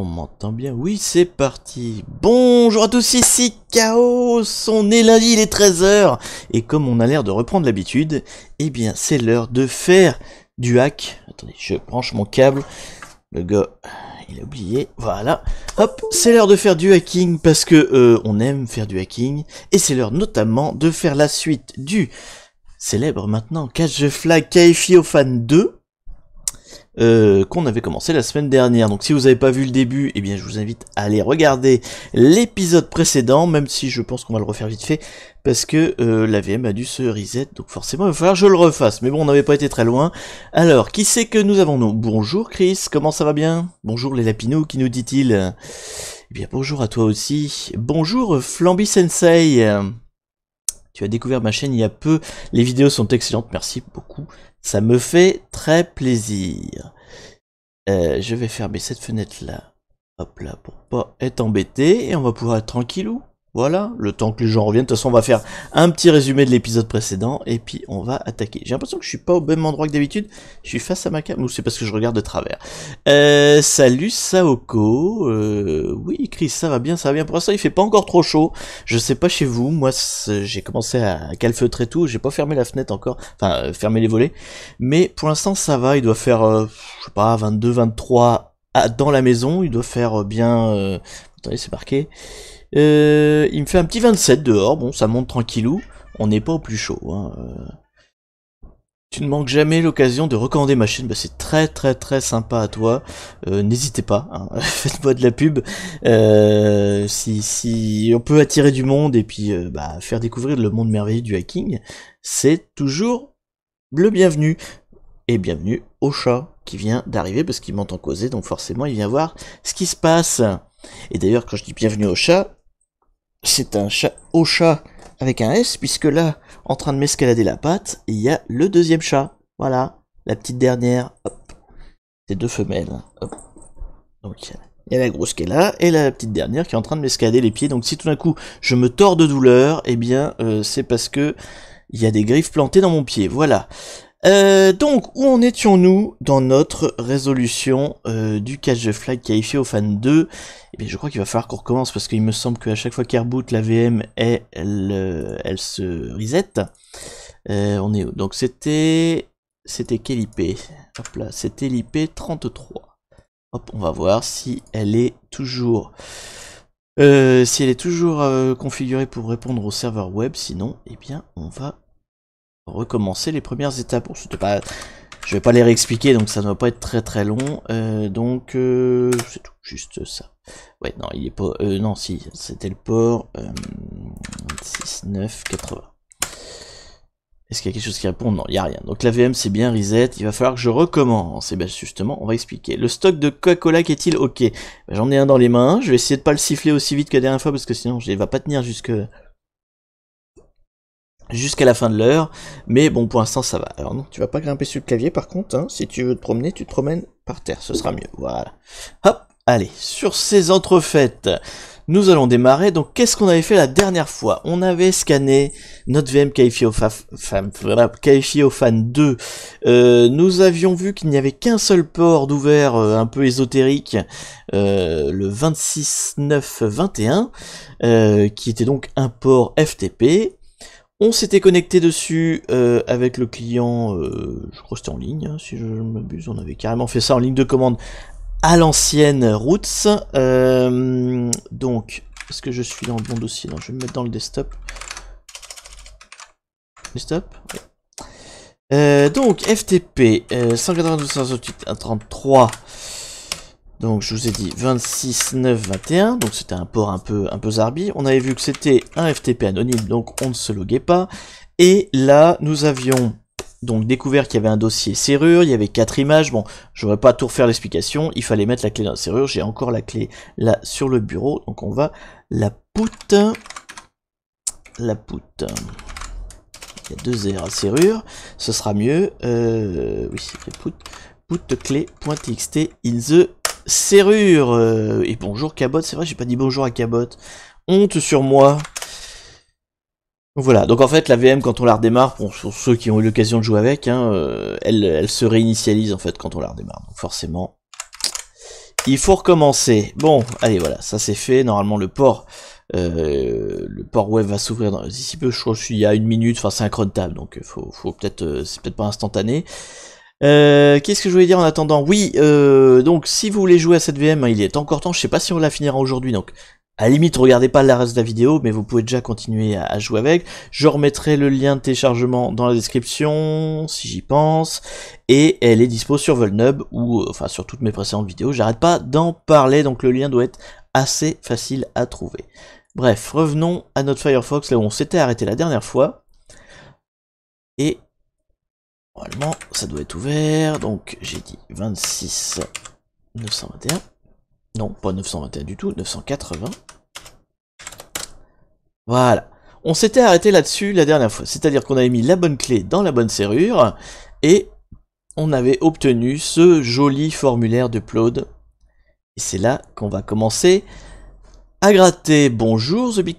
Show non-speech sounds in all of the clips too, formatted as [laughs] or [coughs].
On m'entend bien Oui, c'est parti Bonjour à tous, ici Chaos On est lundi, il est 13h Et comme on a l'air de reprendre l'habitude, eh bien, c'est l'heure de faire du hack. Attendez, je branche mon câble. Le gars, il a oublié. Voilà. Hop, c'est l'heure de faire du hacking parce que euh, on aime faire du hacking. Et c'est l'heure notamment de faire la suite du célèbre maintenant Catch the Flag Fan 2 euh, qu'on avait commencé la semaine dernière. Donc si vous n'avez pas vu le début, eh bien je vous invite à aller regarder l'épisode précédent, même si je pense qu'on va le refaire vite fait, parce que euh, la VM a dû se reset, donc forcément il va falloir que je le refasse. Mais bon, on n'avait pas été très loin. Alors, qui c'est que nous avons nous Bonjour Chris, comment ça va bien Bonjour les lapinots qui nous dit-il Eh bien bonjour à toi aussi. Bonjour Flamby Sensei tu as découvert ma chaîne il y a peu. Les vidéos sont excellentes, merci beaucoup. Ça me fait très plaisir. Euh, je vais fermer cette fenêtre là. Hop là, pour pas être embêté. Et on va pouvoir être tranquillou. Voilà, le temps que les gens reviennent. De toute façon, on va faire un petit résumé de l'épisode précédent et puis on va attaquer. J'ai l'impression que je suis pas au même endroit que d'habitude. Je suis face à ma cam. Ou c'est parce que je regarde de travers. Euh, salut Saoko. Euh, oui, Chris, ça va bien, ça va bien. Pour l'instant, il fait pas encore trop chaud. Je sais pas chez vous. Moi, j'ai commencé à calfeutrer tout. J'ai pas fermé la fenêtre encore. Enfin, euh, fermé les volets. Mais pour l'instant, ça va. Il doit faire, euh, je sais pas, 22, 23 à, dans la maison. Il doit faire euh, bien. Attendez, c'est marqué. Euh, il me fait un petit 27 dehors, bon, ça monte tranquillou. On n'est pas au plus chaud. Hein, euh. Tu ne manques jamais l'occasion de recommander ma chaîne, bah, c'est très très très sympa à toi. Euh, n'hésitez pas, hein. [laughs] faites-moi de la pub. si, si on peut attirer du monde et puis bah, faire découvrir le monde merveilleux du hacking, c'est toujours le bienvenu. Et bienvenue au chat qui vient d'arriver parce qu'il m'entend causer, donc forcément il vient voir ce qui se passe. Et d'ailleurs quand je dis bienvenue au chat, c'est un chat au chat avec un S, puisque là, en train de m'escalader la patte, il y a le deuxième chat. Voilà, la petite dernière, hop. C'est deux femelles, hop. Donc, il y a la grosse qui est là, et la petite dernière qui est en train de m'escalader les pieds. Donc, si tout d'un coup, je me tords de douleur, eh bien, euh, c'est parce que il y a des griffes plantées dans mon pied. Voilà. Euh, donc, où en étions-nous dans notre résolution euh, du cache de flag qualifié au fan 2 Eh bien, je crois qu'il va falloir qu'on recommence parce qu'il me semble qu'à chaque fois qu'elle reboot la VM, elle, euh, elle, se reset. on est où Donc, c'était. C'était quel IP Hop là, c'était l'IP 33. Hop, on va voir si elle est toujours. si elle est toujours configurée pour répondre au serveur web, sinon, eh bien, on va recommencer les premières étapes. Bon, pas... Je vais pas les réexpliquer, donc ça ne va pas être très très long. Euh, donc, euh, c'est tout, juste ça. Ouais, non, il est pas... Euh, non, si, c'était le port... 6, 9, 80. Est-ce qu'il y a quelque chose qui répond Non, il n'y a rien. Donc la VM c'est bien reset, il va falloir que je recommence. Et eh bien justement, on va expliquer. Le stock de Coca-Cola qu'est-il Ok. Ben, j'en ai un dans les mains, je vais essayer de pas le siffler aussi vite que la dernière fois parce que sinon il ne va pas tenir jusque jusqu'à la fin de l'heure, mais bon pour l'instant ça va. Alors non, tu vas pas grimper sur le clavier par contre, hein, si tu veux te promener, tu te promènes par terre, ce sera mieux, voilà. Hop, allez, sur ces entrefaites, nous allons démarrer, donc qu'est-ce qu'on avait fait la dernière fois On avait scanné notre VM qualifié au, fan 2, euh, nous avions vu qu'il n'y avait qu'un seul port d'ouvert euh, un peu ésotérique, euh, le 26-9-21, euh, qui était donc un port FTP, on s'était connecté dessus euh, avec le client, euh, je crois que c'était en ligne, hein, si je ne m'abuse, on avait carrément fait ça en ligne de commande à l'ancienne Roots. Euh, donc, est-ce que je suis dans le bon dossier Non, je vais me mettre dans le desktop. Desktop Donc, FTP 192.168.33 donc je vous ai dit 26, 9, 21, donc c'était un port un peu, un peu zarbi. On avait vu que c'était un FTP anonyme, donc on ne se loguait pas. Et là, nous avions donc découvert qu'il y avait un dossier serrure, il y avait quatre images, bon, je vais pas tout refaire l'explication, il fallait mettre la clé dans la serrure, j'ai encore la clé là sur le bureau, donc on va la poutre, la poutre, il y a deux erreurs à serrure, ce sera mieux, euh, oui, c'est poutre, poutre clé.txt in the serrure. Euh, et bonjour Cabot, c'est vrai, j'ai pas dit bonjour à Cabot. Honte sur moi. Voilà, donc en fait la VM quand on la redémarre, pour, ceux qui ont eu l'occasion de jouer avec, hein, euh, elle, se réinitialise en fait quand on la redémarre. Donc forcément, il faut recommencer. Bon, allez voilà, ça c'est fait. Normalement le port, euh, le port web va s'ouvrir dans... ici peu. Je crois il y a une minute, enfin c'est un cron donc faut, faut peut-être, c'est peut-être pas instantané. Euh, qu'est-ce que je voulais dire en attendant Oui, euh, donc si vous voulez jouer à cette VM, il est encore temps. Je sais pas si on la finira aujourd'hui, donc à la limite, regardez pas la reste de la vidéo, mais vous pouvez déjà continuer à, jouer avec. Je remettrai le lien de téléchargement dans la description, si j'y pense. Et elle est dispo sur Volnub, ou enfin sur toutes mes précédentes vidéos. J'arrête pas d'en parler, donc le lien doit être assez facile à trouver. Bref, revenons à notre Firefox, là où on s'était arrêté la dernière fois. Et Normalement, ça doit être ouvert. Donc, j'ai dit 26 921. Non, pas 921 du tout, 980. Voilà. On s'était arrêté là-dessus la dernière fois. C'est-à-dire qu'on avait mis la bonne clé dans la bonne serrure et on avait obtenu ce joli formulaire de Plaud. Et c'est là qu'on va commencer à gratter. Bonjour The Big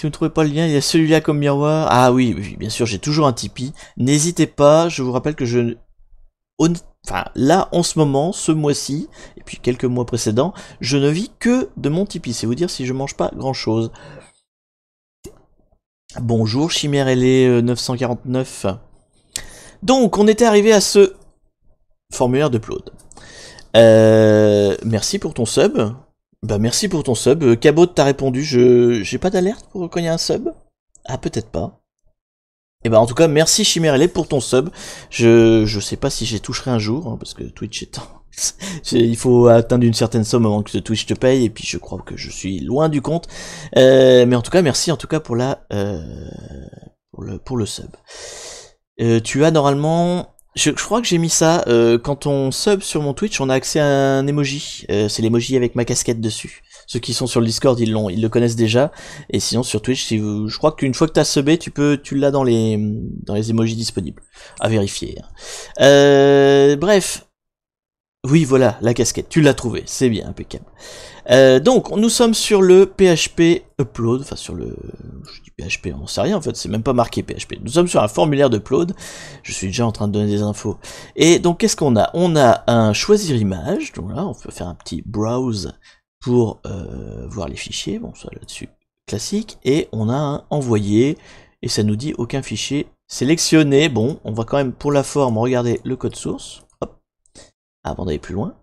si vous ne trouvez pas le lien, il y a celui-là comme miroir. Ah oui, oui bien sûr, j'ai toujours un Tipeee. N'hésitez pas, je vous rappelle que je... Enfin, là, en ce moment, ce mois-ci, et puis quelques mois précédents, je ne vis que de mon Tipeee. C'est vous dire si je mange pas grand-chose. Bonjour, Chimère, elle 949. Euh, Donc, on était arrivé à ce formulaire de plaude. Euh, merci pour ton sub. Bah merci pour ton sub. Euh, Cabot t'a répondu, je j'ai pas d'alerte pour reconnaître un sub Ah peut-être pas. Et eh bah ben, en tout cas merci Chimérelé pour ton sub. Je je sais pas si j'y toucherai un jour hein, parce que Twitch est [laughs] il faut atteindre une certaine somme avant que Twitch te paye et puis je crois que je suis loin du compte. Euh, mais en tout cas merci en tout cas pour la euh, pour le pour le sub. tu as normalement je, crois que j'ai mis ça. Euh, quand on sub sur mon Twitch, on a accès à un emoji. Euh, c'est l'emoji avec ma casquette dessus. Ceux qui sont sur le Discord, ils l'ont, ils le connaissent déjà. Et sinon sur Twitch, si vous, je crois qu'une fois que t'as subé, tu peux, tu l'as dans les, dans les emojis disponibles. À vérifier. Hein. Euh, bref. Oui, voilà, la casquette. Tu l'as trouvée. C'est bien, impeccable. Euh, donc, nous sommes sur le PHP Upload, enfin sur le... Je dis PHP, on sait rien en fait, c'est même pas marqué PHP. Nous sommes sur un formulaire d'upload, je suis déjà en train de donner des infos. Et donc, qu'est-ce qu'on a On a un choisir image, donc là, on peut faire un petit browse pour euh, voir les fichiers, bon, ça là-dessus, classique, et on a un envoyer, et ça nous dit aucun fichier sélectionné. Bon, on va quand même, pour la forme, regarder le code source, hop, ah, avant d'aller plus loin.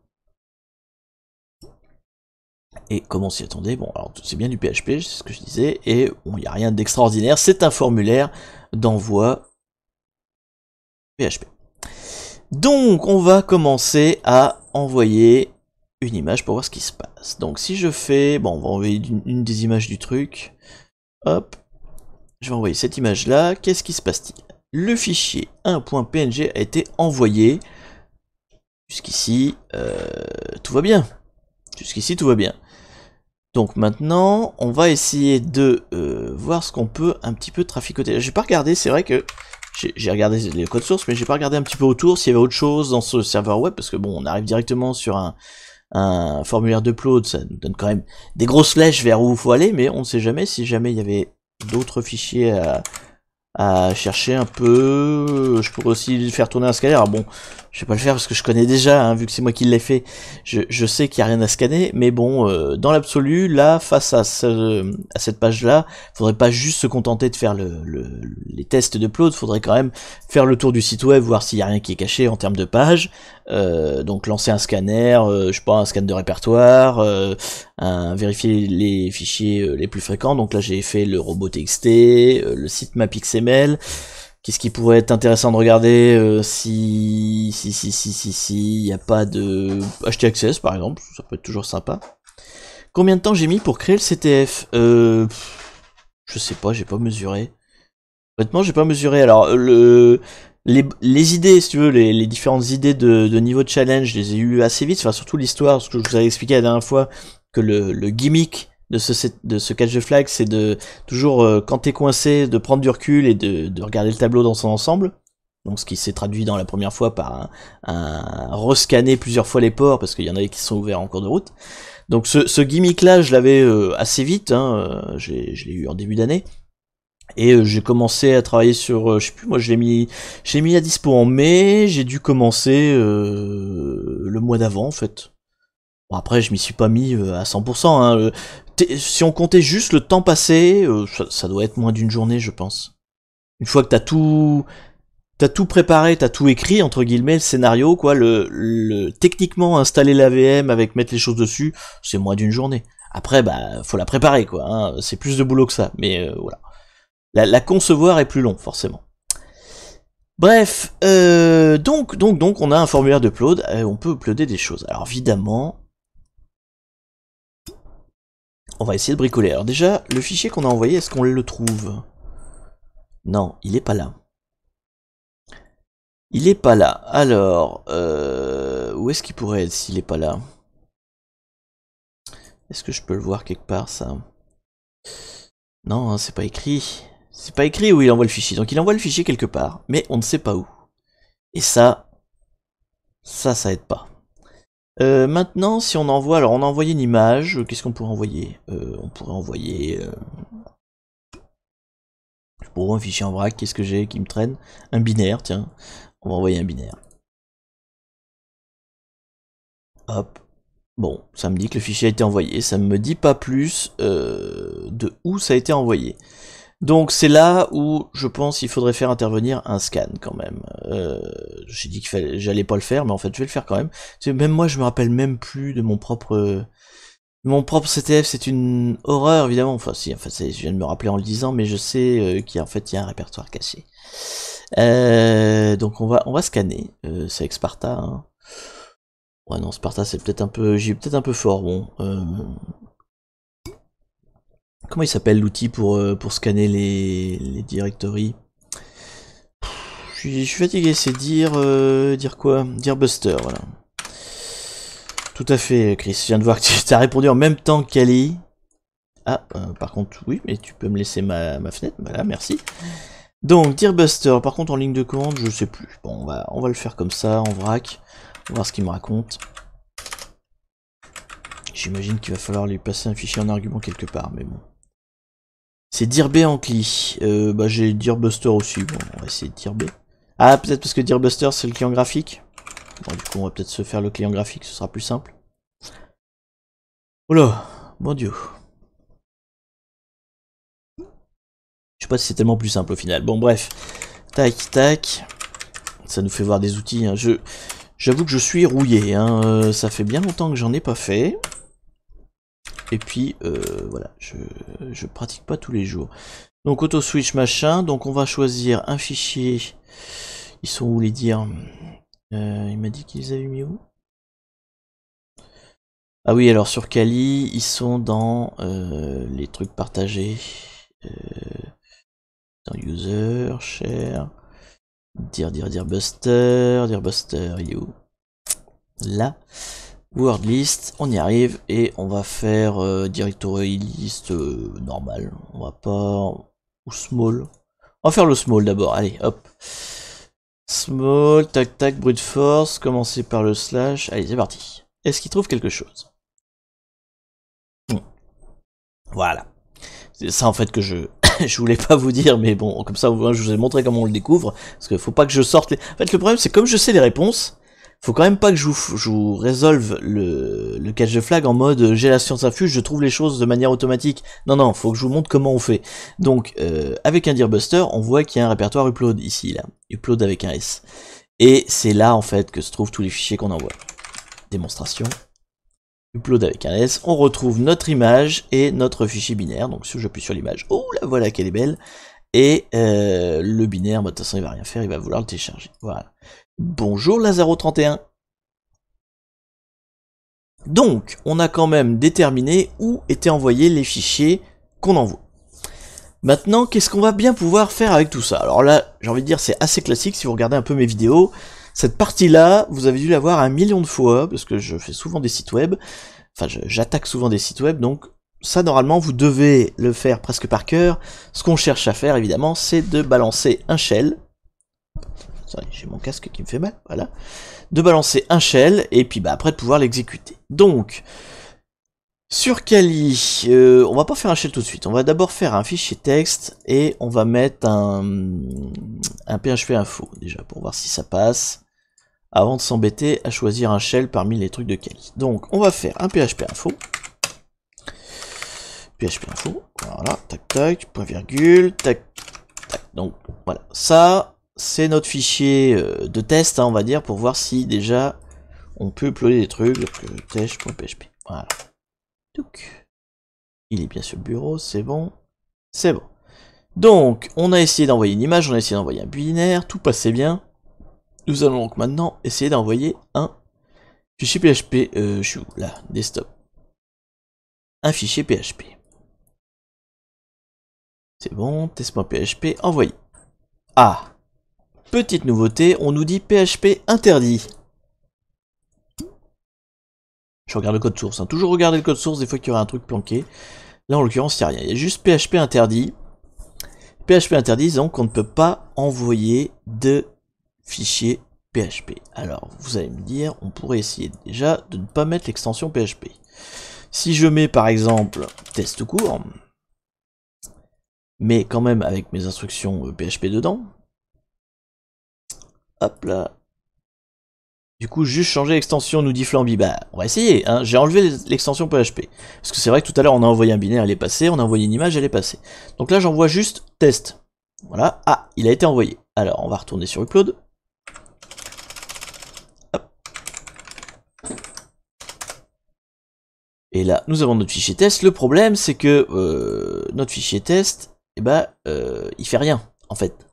Et comme s'y attendait, bon, alors c'est bien du PHP, c'est ce que je disais, et il n'y a rien d'extraordinaire, c'est un formulaire d'envoi PHP. Donc, on va commencer à envoyer une image pour voir ce qui se passe. Donc, si je fais, bon, on va envoyer une, des images du truc. Hop, je vais envoyer cette image-là. Qu'est-ce qui se passe-t-il Le fichier 1.png a été envoyé. Jusqu'ici, euh, tout va bien. Jusqu'ici, tout va bien. Donc maintenant, on va essayer de euh, voir ce qu'on peut un petit peu traficoter. J'ai pas regardé, c'est vrai que j'ai regardé les codes sources, mais j'ai pas regardé un petit peu autour s'il y avait autre chose dans ce serveur web, parce que bon, on arrive directement sur un, un formulaire d'upload, ça nous donne quand même des grosses flèches vers où il faut aller, mais on ne sait jamais si jamais il y avait d'autres fichiers à, chercher un peu. Je pourrais aussi faire tourner un scalaire. Bon, je vais pas le faire parce que je connais déjà, hein, vu que c'est moi qui l'ai fait, je, sais qu'il n'y a rien à scanner, mais bon, euh, dans l'absolu, là, face à, cette page-là, faudrait pas juste se contenter de faire le, les tests de d'upload, faudrait quand même faire le tour du site web, voir s'il y a rien qui est caché en termes de page, euh, donc lancer un scanner, euh, je sais un scan de répertoire, un, vérifier les fichiers les plus fréquents, donc là j'ai fait le robot TXT, le site xml Qu'est-ce qui pourrait être intéressant de regarder euh, si si si si si si il n'y a pas de HT Access par exemple, ça peut être toujours sympa. Combien de temps j'ai mis pour créer le CTF euh, Je sais pas, j'ai pas mesuré. Honnêtement, j'ai pas mesuré. Alors le les, les, idées, si tu veux, les, différentes idées de, de, niveau de challenge, je les ai eues assez vite. Enfin, surtout l'histoire, ce que je vous avais expliqué la dernière fois, que le, le gimmick de ce, de catch de flag, c'est de toujours, euh, quand t'es coincé, de prendre du recul et de, de, regarder le tableau dans son ensemble. Donc, ce qui s'est traduit dans la première fois par un, rescanner plusieurs fois les ports, parce qu'il y en avait qui sont ouverts en cours de route. Donc, ce, ce gimmick-là, je l'avais euh, assez vite, hein, euh, je l'ai eu en début d'année. Et j'ai commencé à travailler sur, je sais plus, moi je l'ai mis, j'ai mis à dispo en mai, j'ai dû commencer le mois d'avant en fait. Bon après je m'y suis pas mis à 100%, hein si on comptait juste le temps passé, euh, ça, doit être moins d'une journée, je pense. Une fois que t'as tout, t'as tout préparé, t'as tout écrit entre guillemets, le scénario, quoi, le, techniquement installer la VM avec mettre les choses dessus, c'est moins d'une journée. Après, bah, faut la préparer, quoi. Hein, c'est plus de boulot que ça, mais euh, voilà. La, concevoir est plus long, forcément. Bref, euh, donc, donc, donc, on a un formulaire d'upload, on peut uploader des choses. Alors évidemment, on va essayer de bricoler. Alors déjà, le fichier qu'on a envoyé, est-ce qu'on le trouve Non, il n'est pas là. Il n'est pas là. Alors, euh, où est-ce qu'il pourrait être s'il n'est pas là Est-ce que je peux le voir quelque part, ça Non, hein, c'est pas écrit. C'est pas écrit où il envoie le fichier. Donc il envoie le fichier quelque part, mais on ne sait pas où. Et ça, ça, ça aide pas. Euh, maintenant, si on envoie, alors on a envoyé une image, euh, qu'est-ce qu'on pourrait envoyer euh, On pourrait envoyer... un fichier en vrac, qu'est-ce que j'ai qui me traîne Un binaire, tiens. On va envoyer un binaire. Hop. Bon, ça me dit que le fichier a été envoyé, ça ne me dit pas plus de où ça a été envoyé. Donc c'est là où je pense qu'il faudrait faire intervenir un scan quand même. Euh, j'ai dit que j'allais pas le faire, mais en fait je vais le faire quand même. Même moi je me rappelle même plus de mon propre mon propre CTF, c'est une horreur évidemment. Enfin si, enfin je viens de me rappeler en le disant, mais je sais euh, qu'en fait il y a un répertoire caché. Euh, donc on va on va scanner. Euh, c'est avec Sparta. Hein. Ouais non Sparta c'est peut-être un peu j'ai peut-être un peu fort bon. Comment il s'appelle l'outil pour, euh, pour scanner les, directories je suis, fatigué, c'est dire... Euh, dire quoi Dire Buster, voilà. Tout à fait, Chris. Je viens de voir que tu as répondu en même temps qu'Ali. Ah, euh, par contre, oui, mais tu peux me laisser ma, fenêtre. Voilà, merci. Donc, dire Buster. Par contre, en ligne de commande, je sais plus. Bon, on va, on va le faire comme ça, en vrac. On va voir ce qu'il me raconte. J'imagine qu'il va falloir lui passer un fichier en argument quelque part, mais bon. C'est B en cli. Euh, bah j'ai Dirbuster aussi. Bon, on va essayer de B. Ah, peut-être parce que Dirbuster c'est le client graphique. Bon, du coup, on va peut-être se faire le client graphique, ce sera plus simple. là, mon dieu. Je sais pas si c'est tellement plus simple au final. Bon, bref. Tac, tac. Ça nous fait voir des outils. Hein. J'avoue que je suis rouillé. Hein. Euh, ça fait bien longtemps que j'en ai pas fait. Et puis, euh, voilà, je, je pratique pas tous les jours. Donc, auto-switch machin. Donc, on va choisir un fichier. Ils sont où les dire euh, Il m'a dit qu'ils avaient mis où Ah oui, alors sur Kali, ils sont dans euh, les trucs partagés. dans user, share. Dire, dire, dire, buster. Dire, buster, il où Là. Word list, on y arrive et on va faire euh, directory list euh, normal. On va pas ou small. On va faire le small d'abord. Allez, hop. Small, tac tac, brute force. Commencer par le slash. Allez, c'est parti. Est-ce qu'il trouve quelque chose hmm. Voilà. C'est ça en fait que je [coughs] je voulais pas vous dire, mais bon, comme ça, je vous ai montré comment on le découvre. Parce qu'il faut pas que je sorte les... En fait, le problème, c'est comme je sais les réponses, faut quand même pas que je vous, résolve le, le, catch de flag en mode euh, j'ai la science infuse, je trouve les choses de manière automatique. Non, non, faut que je vous montre comment on fait. Donc, euh, avec un Dearbuster, on voit qu'il y a un répertoire upload ici, là. Upload avec un S. Et c'est là, en fait, que se trouvent tous les fichiers qu'on envoie. Démonstration. Upload avec un S. On retrouve notre image et notre fichier binaire. Donc, si j'appuie sur l'image, oh là, voilà qu'elle est belle. Et euh, le binaire, bah, de toute façon, il va rien faire, il va vouloir le télécharger. Voilà. Bonjour Lazaro31 Donc, on a quand même déterminé où étaient envoyés les fichiers qu'on envoie. Maintenant, qu'est-ce qu'on va bien pouvoir faire avec tout ça Alors là, j'ai envie de dire, c'est assez classique si vous regardez un peu mes vidéos. Cette partie-là, vous avez dû la voir un million de fois, parce que je fais souvent des sites web. Enfin, j'attaque souvent des sites web, donc ça, normalement, vous devez le faire presque par cœur. Ce qu'on cherche à faire, évidemment, c'est de balancer un shell j'ai mon casque qui me fait mal, voilà, de balancer un shell, et puis bah, après de pouvoir l'exécuter. Donc, sur Kali, euh, on va pas faire un shell tout de suite, on va d'abord faire un fichier texte, et on va mettre un, un PHP info, déjà, pour voir si ça passe, avant de s'embêter à choisir un shell parmi les trucs de Kali. Donc, on va faire un PHP info, PHP info, voilà, tac tac, point virgule, tac, tac, donc voilà, ça, c'est notre fichier euh, de test, hein, on va dire, pour voir si déjà on peut uploader des trucs. Euh, test.php. Voilà. Donc, il est bien sur le bureau, c'est bon. C'est bon. Donc, on a essayé d'envoyer une image, on a essayé d'envoyer un binaire, tout passait bien. Nous allons donc maintenant essayer d'envoyer un fichier PHP. Euh, je suis où Là, desktop. Un fichier PHP. C'est bon, test.php, envoyé. Ah Petite nouveauté, on nous dit PHP interdit. Je regarde le code source. Hein. Toujours regarder le code source, des fois qu'il y aura un truc planqué. Là, en l'occurrence, il n'y a rien. Il y a juste PHP interdit. PHP interdit, donc on ne peut pas envoyer de fichier PHP. Alors, vous allez me dire, on pourrait essayer déjà de ne pas mettre l'extension PHP. Si je mets par exemple test court, mais quand même avec mes instructions PHP euh, dedans, Hop là. Du coup, juste changer l'extension, nous dit Flamby. Bah, on va essayer, hein. J'ai enlevé l'extension PHP. Parce que c'est vrai que tout à l'heure, on a envoyé un binaire, elle est passée. On a envoyé une image, elle est passée. Donc là, j'envoie juste test. Voilà. Ah, il a été envoyé. Alors, on va retourner sur Upload. Et là, nous avons notre fichier test. Le problème, c'est que euh, notre fichier test, eh ben, euh, il fait rien, en fait.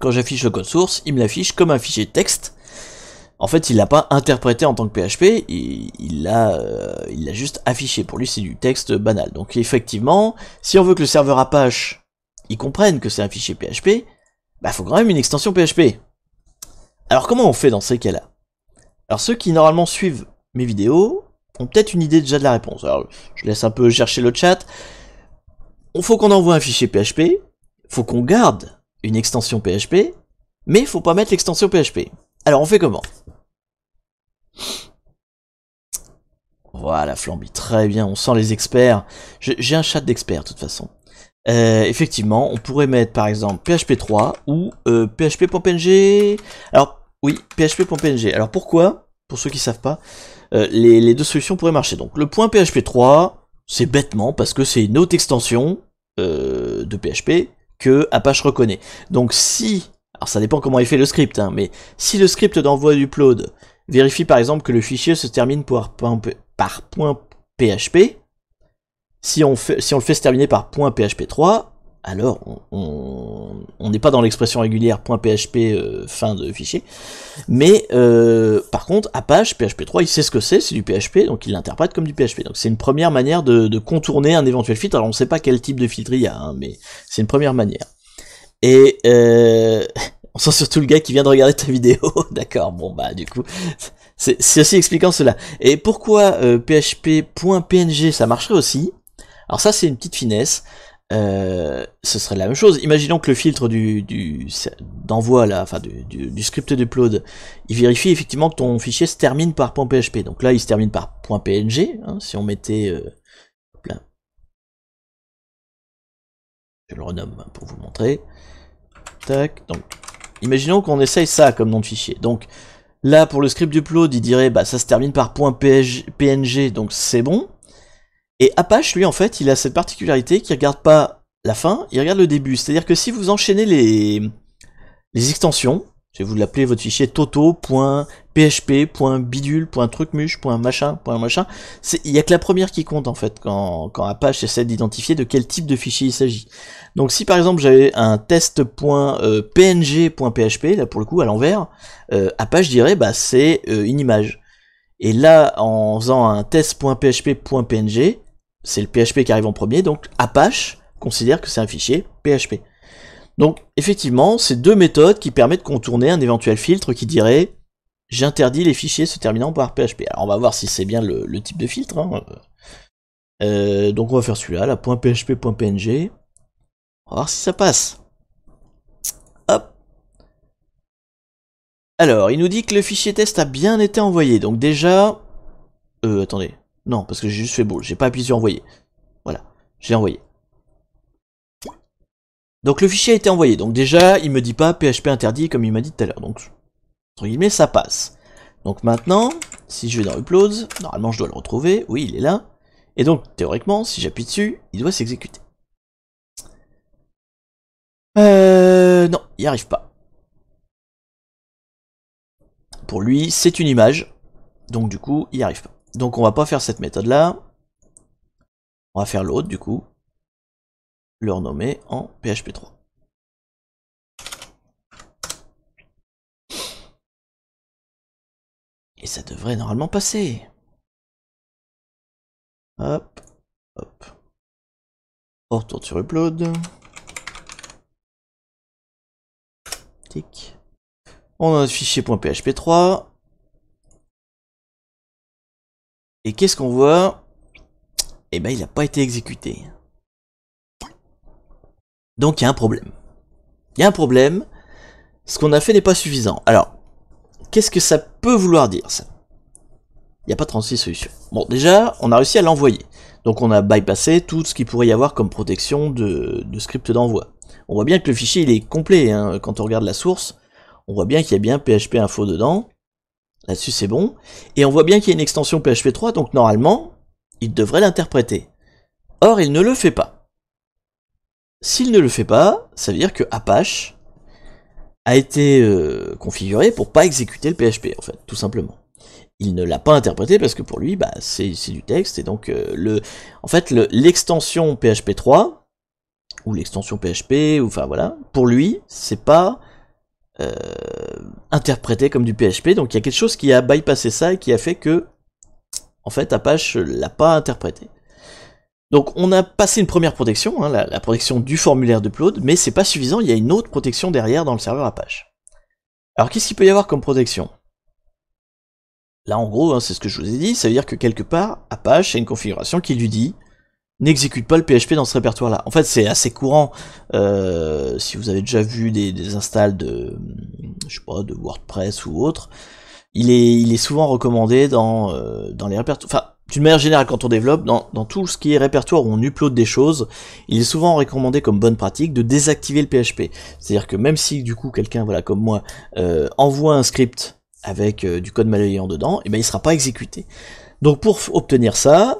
Quand j'affiche le code source, il me l'affiche comme un fichier texte. En fait, il l'a pas interprété en tant que PHP, euh, il l'a juste affiché. Pour lui, c'est du texte banal. Donc effectivement, si on veut que le serveur Apache il comprenne que c'est un fichier PHP, bah faut quand même une extension PHP. Alors comment on fait dans ces cas-là Alors ceux qui normalement suivent mes vidéos ont peut-être une idée déjà de la réponse. Alors je laisse un peu chercher le chat. On faut qu'on envoie un fichier PHP, faut qu'on garde extension PHP, mais il faut pas mettre l'extension PHP. Alors on fait comment Voilà, flambi très bien, on sent les experts. J'ai un chat d'experts de toute façon. Euh, effectivement, on pourrait mettre par exemple PHP 3 ou euh, PHP.png. Alors oui, PHP.png. Alors pourquoi Pour ceux qui savent pas, euh, les, les, deux solutions pourraient marcher. Donc le point PHP 3, c'est bêtement parce que c'est une autre extension euh, de PHP que Apache reconnaît. Donc si, alors ça dépend comment il fait le script, hein, mais si le script d'envoi du upload vérifie par exemple que le fichier se termine par, par PHP, si on, fait, si on le fait se terminer par .php3, alors on n'est pas dans l'expression régulière .php euh, fin de fichier. Mais euh, par contre, Apache, PHP 3, il sait ce que c'est, c'est du PHP, donc il l'interprète comme du PHP. Donc c'est une première manière de, contourner un éventuel filtre. Alors on ne sait pas quel type de filtre il y a, hein, mais c'est une première manière. Et euh, [laughs] on sent surtout le gars qui vient de regarder ta vidéo, [laughs] d'accord, bon bah du coup, c'est aussi expliquant cela. Et pourquoi php.png ça marcherait aussi alors ça c'est une petite finesse, euh, ce serait la même chose. Imaginons que le filtre du, d'envoi là, enfin du, du, du script d'upload, il vérifie effectivement que ton fichier se termine par .php. Donc là, il se termine par .png. Hein, si on mettait, euh, là. je le renomme hein, pour vous montrer. Tac. Donc, imaginons qu'on essaye ça comme nom de fichier. Donc là, pour le script d'upload, il dirait, bah ça se termine par .png, donc c'est bon. Et Apache, lui, en fait, il a cette particularité qu'il regarde pas la fin, il regarde le début. C'est-à-dire que si vous enchaînez les, les extensions, je vais vous l'appeler votre fichier toto.php.bidule.trucmuche.machin.machin, il n'y a que la première qui compte en fait quand, Apache essaie d'identifier de quel type de fichier il s'agit. Donc si par exemple j'avais un test.png.php, euh, là pour le coup à l'envers, euh, Apache dirait bah c'est euh, une image. Et là en faisant un test.php.png, c'est le PHP qui arrive en premier, donc Apache considère que c'est un fichier PHP. Donc effectivement, c'est deux méthodes qui permettent de contourner un éventuel filtre qui dirait j'interdis les fichiers se terminant par PHP. Alors on va voir si c'est bien le, type de filtre. Hein. Euh, donc on va faire celui-là, là, .php.png. On va voir si ça passe. Hop. Alors, il nous dit que le fichier test a bien été envoyé. Donc déjà... Euh, attendez. Non, parce que j'ai juste fait beau. J'ai pas appuyé sur envoyer. Voilà. J'ai envoyé. Donc le fichier a été envoyé. Donc déjà, il me dit pas PHP interdit comme il m'a dit tout à l'heure. Donc, entre guillemets, ça passe. Donc maintenant, si je vais dans Uploads, normalement je dois le retrouver. Oui, il est là. Et donc, théoriquement, si j'appuie dessus, il doit s'exécuter. Euh... Non, il n'y arrive pas. Pour lui, c'est une image. Donc du coup, il n'y arrive pas. Donc on va pas faire cette méthode là. On va faire l'autre du coup. Le renommer en PHP 3. Et ça devrait normalement passer. Hop, hop. On retourne sur upload. Tic. On a notre fichier .php3. Et qu'est-ce qu'on voit Eh ben, il n'a pas été exécuté. Donc, il y a un problème. Il y a un problème. Ce qu'on a fait n'est pas suffisant. Alors, qu'est-ce que ça peut vouloir dire, ça Il n'y a pas 36 solutions. Bon, déjà, on a réussi à l'envoyer. Donc, on a bypassé tout ce qu'il pourrait y avoir comme protection de, script d'envoi. On voit bien que le fichier, il est complet. Hein. Quand on regarde la source, on voit bien qu'il y a bien PHP info dedans. Là-dessus, c'est bon. Et on voit bien qu'il y a une extension PHP 3, donc normalement, il devrait l'interpréter. Or, il ne le fait pas. S'il ne le fait pas, ça veut dire que Apache a été euh, configuré pour pas exécuter le PHP, en fait, tout simplement. Il ne l'a pas interprété parce que pour lui, bah, c'est du texte, et donc euh, le, en fait, l'extension PHP 3, ou l'extension PHP, ou enfin voilà, pour lui, c'est pas euh, interprété comme du PHP. Donc il y a quelque chose qui a bypassé ça et qui a fait que, en fait, Apache l'a pas interprété. Donc on a passé une première protection, hein, la, protection du formulaire d'upload, mais c'est pas suffisant, il y a une autre protection derrière dans le serveur Apache. Alors qu'est-ce qu'il peut y avoir comme protection Là en gros, hein, c'est ce que je vous ai dit, ça veut dire que quelque part, Apache a une configuration qui lui dit n'exécute pas le PHP dans ce répertoire-là. En fait, c'est assez courant. Euh, si vous avez déjà vu des, installs de, je sais pas, de WordPress ou autre, il est, il est souvent recommandé dans, euh, dans les répertoires. Enfin, d'une manière générale, quand on développe, dans, dans, tout ce qui est répertoire où on upload des choses, il est souvent recommandé comme bonne pratique de désactiver le PHP. C'est-à-dire que même si du coup quelqu'un, voilà, comme moi, euh, envoie un script avec du code malveillant dedans, et eh ben il sera pas exécuté. Donc pour obtenir ça,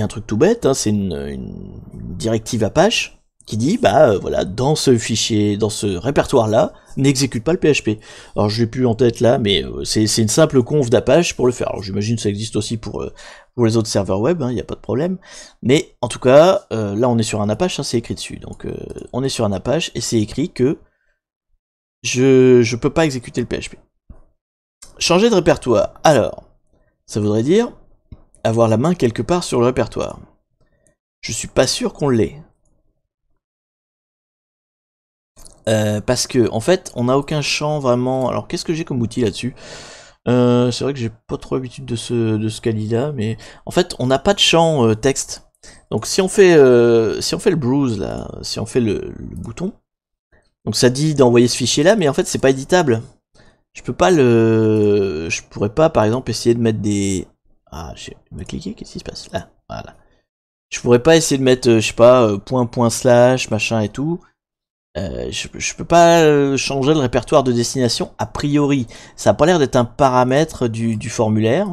un truc tout bête, hein, c'est une, directive Apache qui dit bah euh, voilà dans ce fichier, dans ce répertoire là, n'exécute pas le PHP. Alors je l'ai plus en tête là, mais euh, c'est une simple conf d'Apache pour le faire. Alors j'imagine ça existe aussi pour euh, pour les autres serveurs web, il hein, n'y a pas de problème. Mais en tout cas, là on est sur un Apache, hein, c'est écrit dessus. Donc on est sur un Apache et c'est écrit que je ne peux pas exécuter le PHP. Changer de répertoire. Alors ça voudrait dire avoir la main quelque part sur le répertoire. Je suis pas sûr qu'on l'ait. Euh, parce que en fait, on n'a aucun champ vraiment. Alors qu'est-ce que j'ai comme outil là-dessus euh, C'est vrai que j'ai pas trop l'habitude de ce de ce là, mais en fait, on n'a pas de champ euh, texte. Donc si on fait si on fait le bruise là, si on fait le, le bouton, donc ça dit d'envoyer ce fichier là, mais en fait c'est pas éditable. Je peux pas le, je pourrais pas par exemple essayer de mettre des ah, je me cliquer, qu'est-ce qui se passe Là, voilà. Je pourrais pas essayer de mettre, euh, je sais pas, euh, point, point, slash, machin et tout. Euh, je, peux pas changer le répertoire de destination a priori. Ça a pas l'air d'être un paramètre du, formulaire.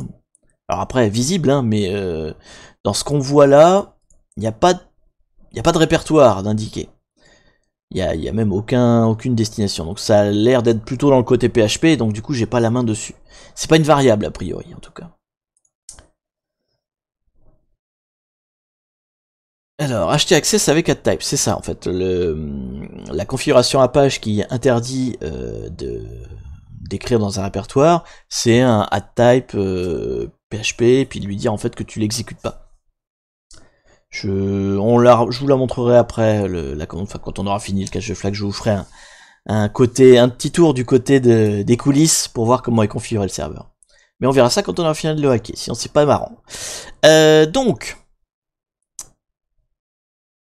Alors après, visible, hein, mais dans ce qu'on voit là, il n'y a, pas de, a pas de répertoire d'indiquer. Il n'y a, a, même aucun, aucune destination. Donc ça a l'air d'être plutôt dans le côté PHP, donc du coup j'ai pas la main dessus. C'est pas une variable a priori en tout cas. Alors, acheter Access avec add type, c'est ça en fait. Le, la configuration Apache qui interdit euh, de d'écrire dans un répertoire, c'est un add type euh, PHP, puis lui dire en fait que tu l'exécutes pas. Je, on la, je vous la montrerai après, la, quand on aura fini le cache de flag, je vous ferai un, côté, un petit tour du côté de, des coulisses pour voir comment est configuré le serveur. Mais on verra ça quand on aura fini de le hacker, sinon c'est pas marrant. Euh, donc,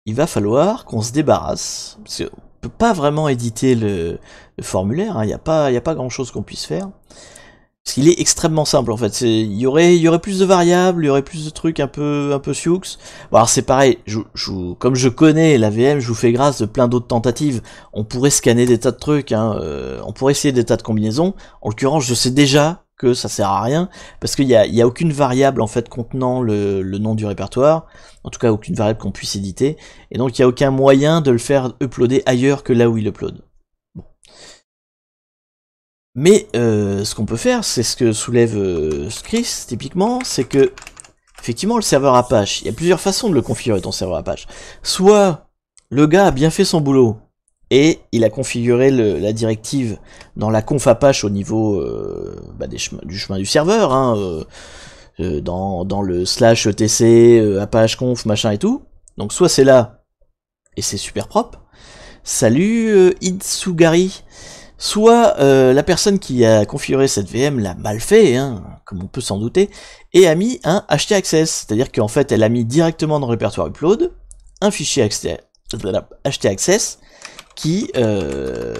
il va falloir qu'on se débarrasse, parce qu'on peut pas vraiment éditer le, formulaire, hein. il n'y a, pas, y a pas grand chose qu'on puisse faire. Parce qu'il est extrêmement simple en fait. Il y aurait, y aurait plus de variables, il y aurait plus de trucs un peu, un peu sioux. alors c'est pareil. Je, comme je connais la VM, je vous fais grâce de plein d'autres tentatives. On pourrait scanner des tas de trucs. Hein, euh, on pourrait essayer des tas de combinaisons. En l'occurrence, je sais déjà que ça sert à rien parce qu'il n'y a, aucune variable en fait contenant le, le, nom du répertoire, en tout cas aucune variable qu'on puisse éditer, et donc il n'y a aucun moyen de le faire uploader ailleurs que là où il upload. Mais euh, ce qu'on peut faire, c'est ce que soulève euh, Chris typiquement, c'est que effectivement le serveur Apache, il y a plusieurs façons de le configurer ton serveur Apache. Soit le gars a bien fait son boulot, et il a configuré la directive dans la conf Apache au niveau euh, bah, du chemin du serveur, hein, euh, euh, dans, le slash etc, Apache conf, machin et tout. Donc soit c'est là, et c'est super propre. Salut Itsugari. Soit la personne qui a configuré cette VM l'a mal fait, hein, comme on peut s'en douter, et a mis un HT access, c'est-à-dire qu'en fait elle a mis directement dans le répertoire upload un fichier HT access qui euh,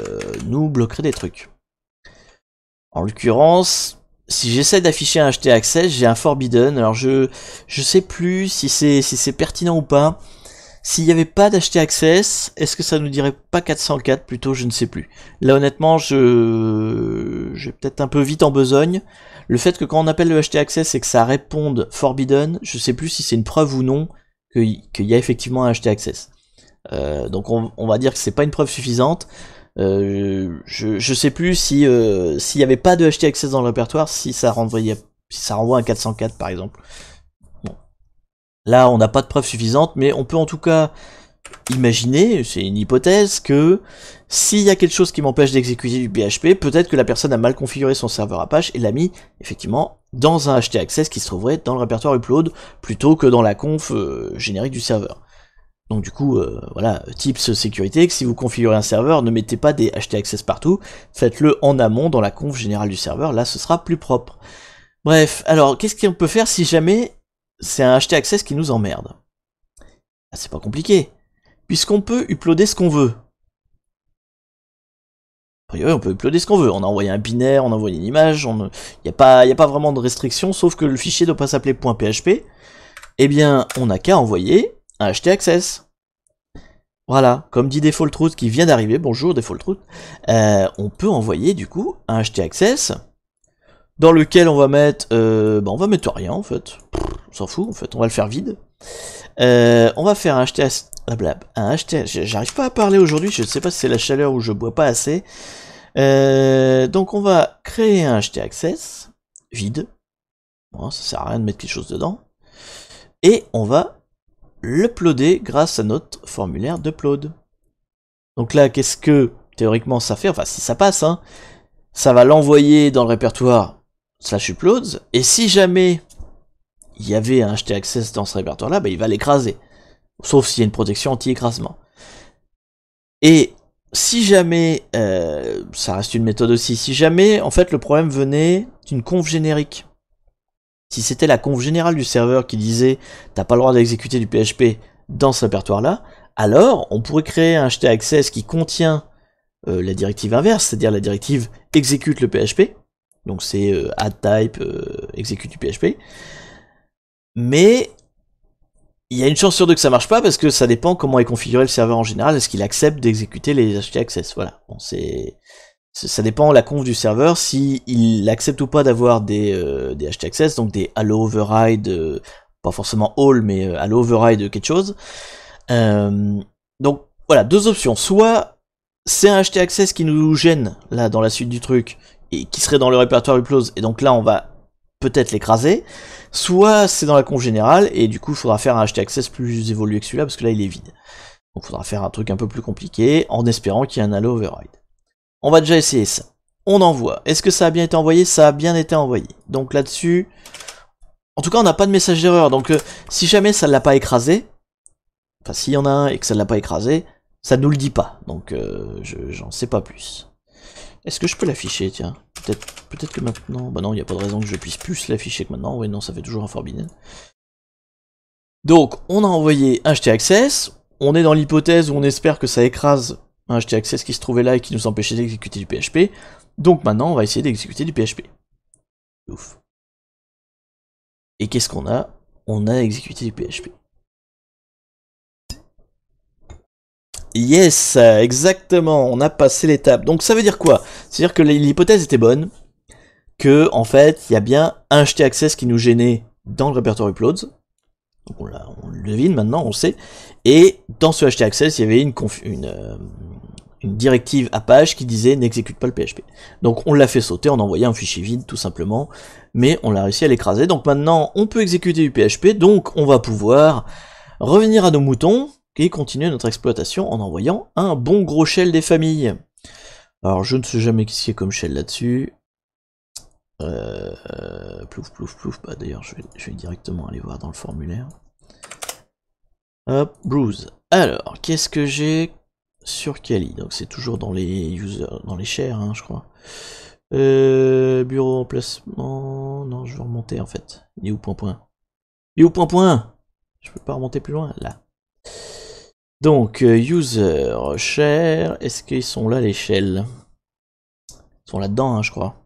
nous bloquerait des trucs. En l'occurrence, si j'essaie d'afficher un HT Access, j'ai un Forbidden. Alors je je sais plus si c'est si c'est pertinent ou pas. S'il n'y avait pas d'HT Access, est-ce que ça nous dirait pas 404 plutôt Je ne sais plus. Là honnêtement, je vais peut-être un peu vite en besogne. Le fait que quand on appelle le HT Access et que ça réponde Forbidden, je sais plus si c'est une preuve ou non qu'il y a effectivement un HT Access. Euh, donc on, va dire que c'est pas une preuve suffisante. Euh, je, je sais plus si euh, s'il n'y avait pas de htaccess dans le répertoire, si ça renvoyait, si ça renvoie un 404 par exemple. Là, on n'a pas de preuve suffisante, mais on peut en tout cas imaginer, c'est une hypothèse, que s'il y a quelque chose qui m'empêche d'exécuter du PHP, peut-être que la personne a mal configuré son serveur Apache et l'a mis effectivement dans un HT Access qui se trouverait dans le répertoire upload plutôt que dans la conf générique du serveur. Donc du coup, euh, voilà, tips sécurité, que si vous configurez un serveur, ne mettez pas des htaccess partout, faites-le en amont dans la conf générale du serveur, là ce sera plus propre. Bref, alors qu'est-ce qu'on peut faire si jamais c'est un htaccess qui nous emmerde ah, C'est pas compliqué, puisqu'on peut uploader ce qu'on veut. A on peut uploader ce qu'on veut, on a envoyé un binaire, on a envoyé une image, il n'y a, pas... a, pas vraiment de restriction, sauf que le fichier ne doit pas s'appeler .php. Eh bien, on n'a qu'à envoyer un Access. Voilà, comme dit DefaultRoot qui vient d'arriver, bonjour DefaultRoot, euh, on peut envoyer du coup un HT Access. dans lequel on va mettre, euh, bah, on va mettre rien en fait, on s'en fout en fait, on va le faire vide. Euh, on va faire un HTS, un HT. j'arrive pas à parler aujourd'hui, je sais pas si c'est la chaleur ou je bois pas assez. Euh, donc on va créer un Access. vide, bon, ça sert à rien de mettre quelque chose dedans, et on va l'uploader grâce à notre formulaire d'upload. Donc là, qu'est-ce que théoriquement ça fait Enfin, si ça passe, hein, ça va l'envoyer dans le répertoire slash uploads, et si jamais il y avait un access dans ce répertoire-là, bah, il va l'écraser. Sauf s'il y a une protection anti-écrasement. Et si jamais, euh, ça reste une méthode aussi, si jamais en fait le problème venait d'une conf générique, si c'était la conf générale du serveur qui disait t'as pas le droit d'exécuter du PHP dans ce répertoire-là, alors on pourrait créer un HT Access qui contient euh, la directive inverse, c'est-à-dire la directive exécute le PHP, donc c'est euh, add type, euh, exécute du PHP, mais il y a une chance sur deux que ça marche pas parce que ça dépend comment est configuré le serveur en général, est-ce qu'il accepte d'exécuter les HT Access, voilà, c'est ça dépend la conf du serveur si il accepte ou pas d'avoir des, euh, des htaccess, donc des Halo override, euh, pas forcément all, mais euh, all override quelque chose. Euh, donc voilà, deux options. Soit c'est un htaccess qui nous gêne là dans la suite du truc et qui serait dans le répertoire uploads et donc là on va peut-être l'écraser. Soit c'est dans la conf générale et du coup il faudra faire un htaccess plus évolué que celui-là parce que là il est vide. Donc il faudra faire un truc un peu plus compliqué en espérant qu'il y ait un all override. On va déjà essayer ça. On envoie. Est-ce que ça a bien été envoyé Ça a bien été envoyé. Donc là-dessus... En tout cas, on n'a pas de message d'erreur. Donc euh, si jamais ça ne l'a pas écrasé, enfin s'il y en a un et que ça ne l'a pas écrasé, ça ne nous le dit pas. Donc euh, j'en sais pas plus. Est-ce que je peux l'afficher Tiens, peut-être peut que maintenant... Bah non, il n'y a pas de raison que je puisse plus l'afficher que maintenant. Oui, non, ça fait toujours un Forbidden. Donc, on a envoyé HT Access. On est dans l'hypothèse où on espère que ça écrase un access qui se trouvait là et qui nous empêchait d'exécuter du PHP. Donc maintenant, on va essayer d'exécuter du PHP. Ouf. Et qu'est-ce qu'on a On a exécuté du PHP. Yes, exactement, on a passé l'étape. Donc ça veut dire quoi C'est-à-dire que l'hypothèse était bonne, que en fait, il y a bien un access qui nous gênait dans le répertoire uploads. on, on, le devine maintenant, on le sait. Et dans ce access, il y avait une, une, euh, une directive Apache qui disait n'exécute pas le PHP. Donc on l'a fait sauter, on a un fichier vide tout simplement, mais on l'a réussi à l'écraser. Donc maintenant on peut exécuter du PHP, donc on va pouvoir revenir à nos moutons et continuer notre exploitation en envoyant un bon gros shell des familles. Alors je ne sais jamais qui a comme shell là-dessus. Euh, plouf plouf plouf, bah, d'ailleurs je vais, directement aller voir dans le formulaire. Hop, Bruce. Alors, qu'est-ce que j'ai sur Kali. Donc c'est toujours dans les users, dans les shares, hein, je crois. Euh, bureau emplacement. Non, je vais remonter en fait. Il est point point Il point point Je peux pas remonter plus loin là. Donc euh, user share. Est-ce qu'ils sont là shells Ils sont là-dedans, hein, je crois.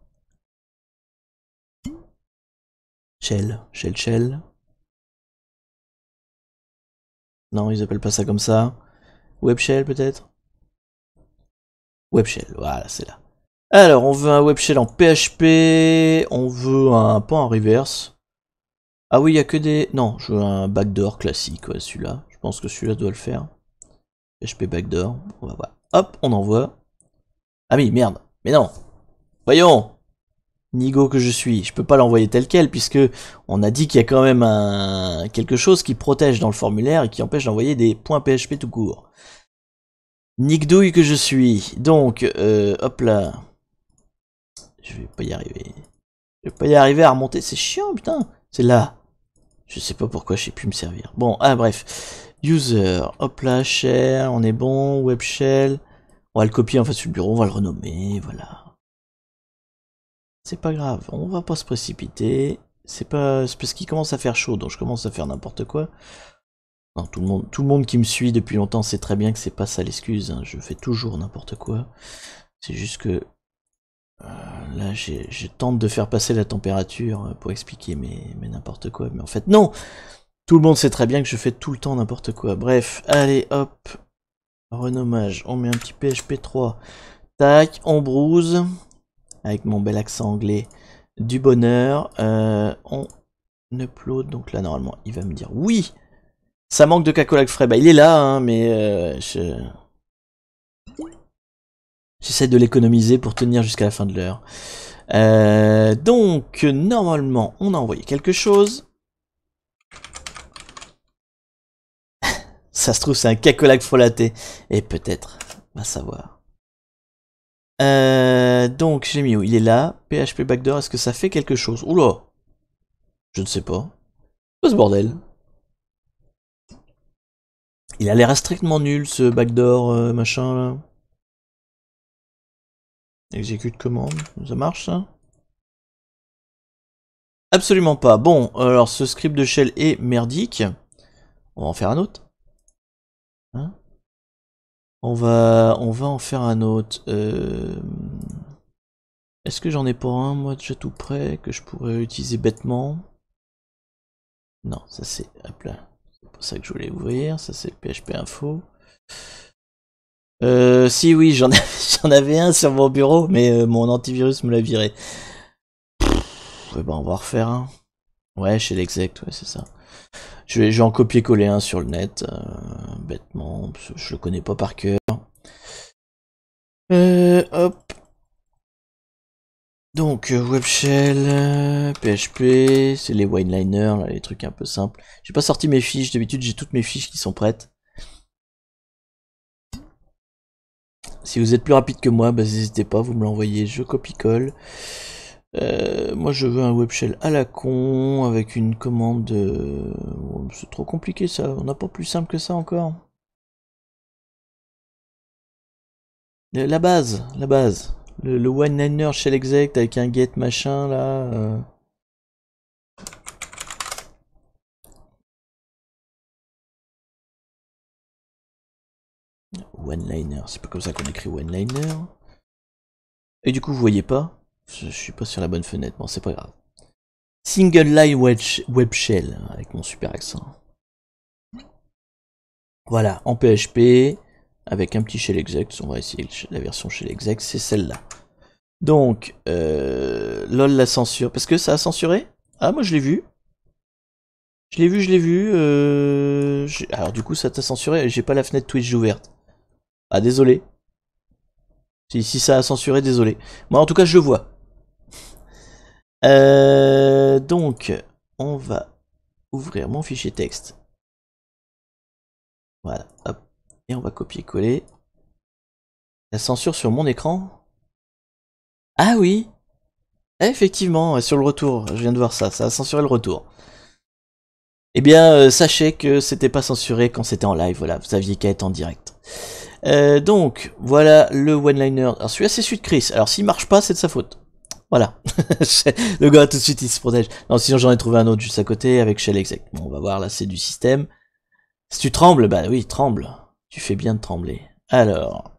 Shell, shell, shell. Non, ils appellent pas ça comme ça. Webshell peut-être Webshell, voilà, c'est là. Alors, on veut un webshell en PHP, on veut un pas en reverse. Ah oui, il y a que des... Non, je veux un backdoor classique, ouais, celui-là. Je pense que celui-là doit le faire. PHP backdoor, on va voir. Hop, on envoie. Ah oui, merde, mais non Voyons Nigo que je suis, je peux pas l'envoyer tel quel puisque on a dit qu'il y a quand même un, quelque chose qui protège dans le formulaire et qui empêche d'envoyer des points PHP tout court. Nigdouille que je suis, donc euh, hop là, je vais pas y arriver, je vais pas y arriver à remonter, c'est chiant putain, c'est là, je sais pas pourquoi j'ai pu me servir. Bon ah bref, user, hop là share, on est bon, web shell, on va le copier en face du bureau, on va le renommer, voilà. C'est pas grave, on va pas se précipiter. C'est pas parce qu'il commence à faire chaud, donc je commence à faire n'importe quoi. tout le monde, tout le monde qui me suit depuis longtemps sait très bien que c'est pas ça l'excuse. Hein. Je fais toujours n'importe quoi. C'est juste que euh, là, je tente de faire passer la température euh, pour expliquer mes n'importe quoi. Mais en fait, non. Tout le monde sait très bien que je fais tout le temps n'importe quoi. Bref, allez, hop. Renommage. On met un petit PHP 3. Tac, on brouse avec mon bel accent anglais du bonheur. on euh, on upload, donc là normalement il va me dire oui Ça manque de cacolac frais, bah il est là, hein, mais euh, J'essaie de l'économiser pour tenir jusqu'à la fin de l'heure. Euh, donc normalement on a envoyé quelque chose. [laughs] Ça se trouve c'est un cacolac frelaté, et peut-être, va savoir. Euh, donc, j'ai mis où Il est là. PHP backdoor, est-ce que ça fait quelque chose Oula Je ne sais pas. Quoi ce bordel Il a l'air strictement nul ce backdoor euh, machin là. Exécute commande, ça marche ça Absolument pas. Bon, alors ce script de shell est merdique. On va en faire un autre. Hein on va, on va en faire un autre. Euh, est-ce que j'en ai pour un, moi, déjà tout prêt, que je pourrais utiliser bêtement Non, ça c'est... à plat C'est pour ça que je voulais ouvrir. Ça c'est PHP Info. Euh, si, oui, [laughs] j'en avais un sur mon bureau, mais euh, mon antivirus me l'a viré. Eh ben, on va refaire un. Ouais, chez l'exec ouais, c'est ça. Je vais, en copier-coller un sur le net, euh, bêtement, je le connais pas par cœur. Euh, Donc, euh, webshell, PHP, c'est les wineliners, les trucs un peu simples. J'ai pas sorti mes fiches, d'habitude j'ai toutes mes fiches qui sont prêtes. Si vous êtes plus rapide que moi, bah, n'hésitez pas, vous me l'envoyez, je copie-colle. Euh, moi je veux un webshell à la con avec une commande. Euh, oh, c'est trop compliqué ça. On n'a pas plus simple que ça encore. Euh, la base, la base. Le, one-liner shell exact avec un get machin là. One-liner, c'est pas comme ça qu'on écrit one-liner. Et du coup, vous voyez pas. Je suis pas sur la bonne fenêtre, bon c'est pas grave. Single Live Web Shell, avec mon super accent. Voilà, en PHP, avec un petit shell exec, on va essayer la version shell exec, c'est celle-là. Donc, euh, LOL la censure, parce que ça a censuré Ah, moi je l'ai vu. Je l'ai vu, je l'ai vu. Euh, alors du coup, ça t'a censuré, j'ai pas la fenêtre Twitch ouverte. Ah, désolé. Si, si ça a censuré, désolé. Moi, en tout cas, je le vois. Euh, donc, on va ouvrir mon fichier texte. Voilà, hop. Et on va copier-coller. La censure sur mon écran. Ah oui Effectivement, sur le retour, je viens de voir ça, ça a censuré le retour. Eh bien, euh, sachez que c'était pas censuré quand c'était en live, voilà, vous aviez qu'à être en direct. Euh, donc, voilà le one-liner. Alors celui-là, c'est celui de Chris. Alors s'il marche pas, c'est de sa faute. Voilà. [laughs] le gars, tout de suite, il se protège. Non, sinon, j'en ai trouvé un autre juste à côté avec Shell Exec. Bon, on va voir, là, c'est du système. Si tu trembles, bah oui, tremble. Tu fais bien de trembler. Alors.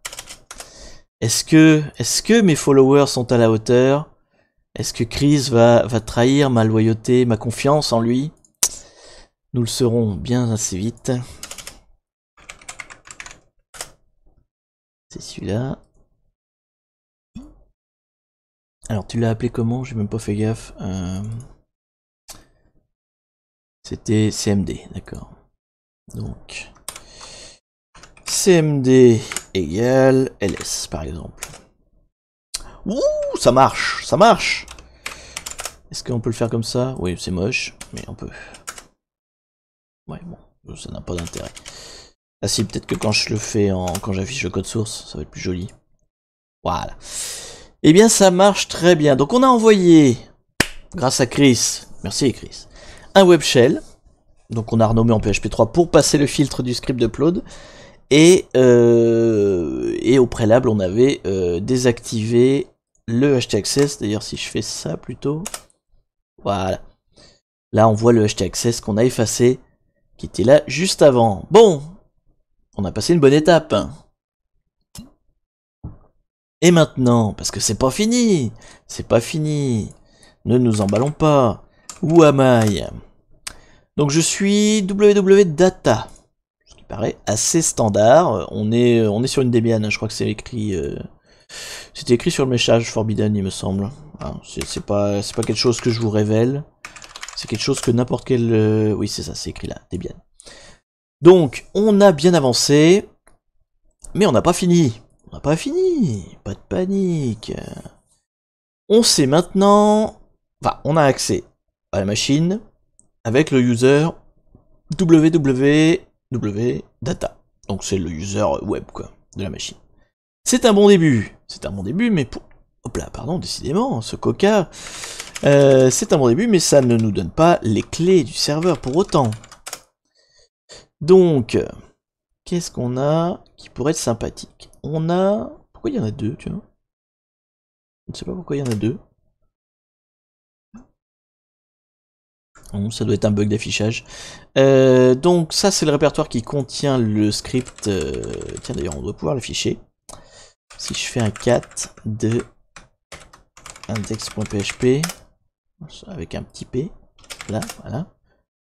Est-ce que, est-ce que mes followers sont à la hauteur Est-ce que Chris va, va trahir ma loyauté, ma confiance en lui Nous le serons bien assez vite. C'est celui-là. Alors, tu l'as appelé comment J'ai même pas fait gaffe. Euh. C'était CMD, d'accord. Donc, CMD égale LS, par exemple. Ouh, ça marche, ça marche Est-ce qu'on peut le faire comme ça Oui, c'est moche, mais on peut. Ouais, bon, ça n'a pas d'intérêt. Ah si, peut-être que quand je le fais en... quand j'affiche le code source, ça va être plus joli. Voilà. Eh bien, ça marche très bien. Donc, on a envoyé, grâce à Chris, merci Chris, un web shell. Donc, on a renommé en PHP 3 pour passer le filtre du script upload Et, euh, et au préalable, on avait euh, désactivé le htaccess. D'ailleurs, si je fais ça plutôt, voilà. Là, on voit le htaccess qu'on a effacé, qui était là juste avant. Bon, on a passé une bonne étape. Et maintenant, parce que c'est pas fini, c'est pas fini. Ne nous emballons pas. Où am I Donc je suis www.data. E ce qui paraît assez standard. On est, on est sur une Debian, je crois que c'est écrit... Euh, écrit sur le message Forbidden, il me semble. Ah, c'est pas, pas quelque chose que je vous révèle. C'est quelque chose que n'importe quel... Euh, oui, c'est ça, c'est écrit là, Debian. Donc, on a bien avancé, mais on n'a pas fini on n'a pas fini, pas de panique. On sait maintenant, enfin, on a accès à la machine avec le user www.data. Donc c'est le user web quoi, de la machine. C'est un bon début, c'est un bon début, mais pour... Hop là, pardon, décidément, hein, ce coca. Euh, c'est un bon début, mais ça ne nous donne pas les clés du serveur pour autant. Donc, qu'est-ce qu'on a qui pourrait être sympathique on a... Pourquoi il y en a deux, tu vois Je ne sais pas pourquoi il y en a deux. ça doit être un bug d'affichage. Euh, donc ça, c'est le répertoire qui contient le script. Euh, tiens, d'ailleurs, on doit pouvoir l'afficher. Si je fais un cat de index.php avec un petit p, là, voilà.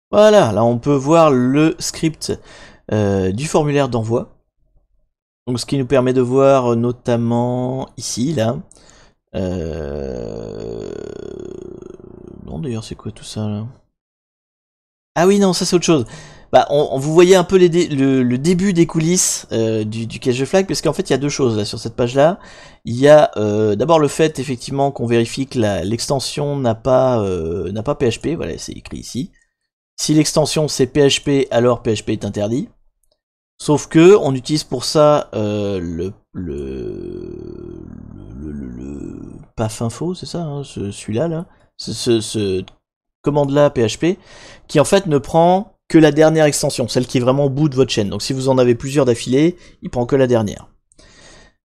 Voilà, là on peut voir le script euh, du formulaire d'envoi. Donc ce qui nous permet de voir euh, notamment ici, là. Euh, non d'ailleurs c'est quoi tout ça là Ah oui non ça c'est autre chose. Bah, on, vous voyez un peu les le, début des coulisses euh, du, cache de flag, parce qu'en fait il y a deux choses là sur cette page là. Il y a d'abord le fait effectivement qu'on vérifie que l'extension n'a pas n'a pas PHP, voilà c'est écrit ici. Si l'extension c'est PHP, alors PHP est interdit. Sauf que on utilise pour ça euh, le, le, le, le, paf info, c'est ça, hein, celui-là là, ce, ce, commande là PHP, qui en fait ne prend que la dernière extension, celle qui est vraiment au bout de votre chaîne. Donc si vous en avez plusieurs d'affilée, il prend que la dernière.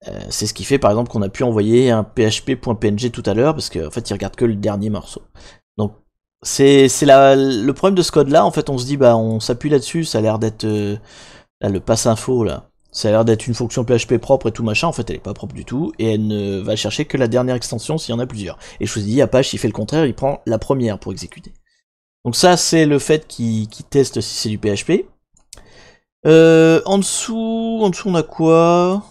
Euh, c'est ce qui fait par exemple qu'on a pu envoyer un php.png tout à l'heure parce qu'en fait il regarde que le dernier morceau. Donc c'est le problème de ce code là, en fait on se dit bah on s'appuie là-dessus, ça a l'air d'être euh, Là, le pass info, là, ça a l'air d'être une fonction PHP propre et tout machin. En fait, elle est pas propre du tout et elle ne va chercher que la dernière extension s'il y en a plusieurs. Et je vous ai dit, Apache, il fait le contraire, il prend la première pour exécuter. Donc ça, c'est le fait qu'il teste si c'est du PHP. Euh, en dessous, en dessous, on a quoi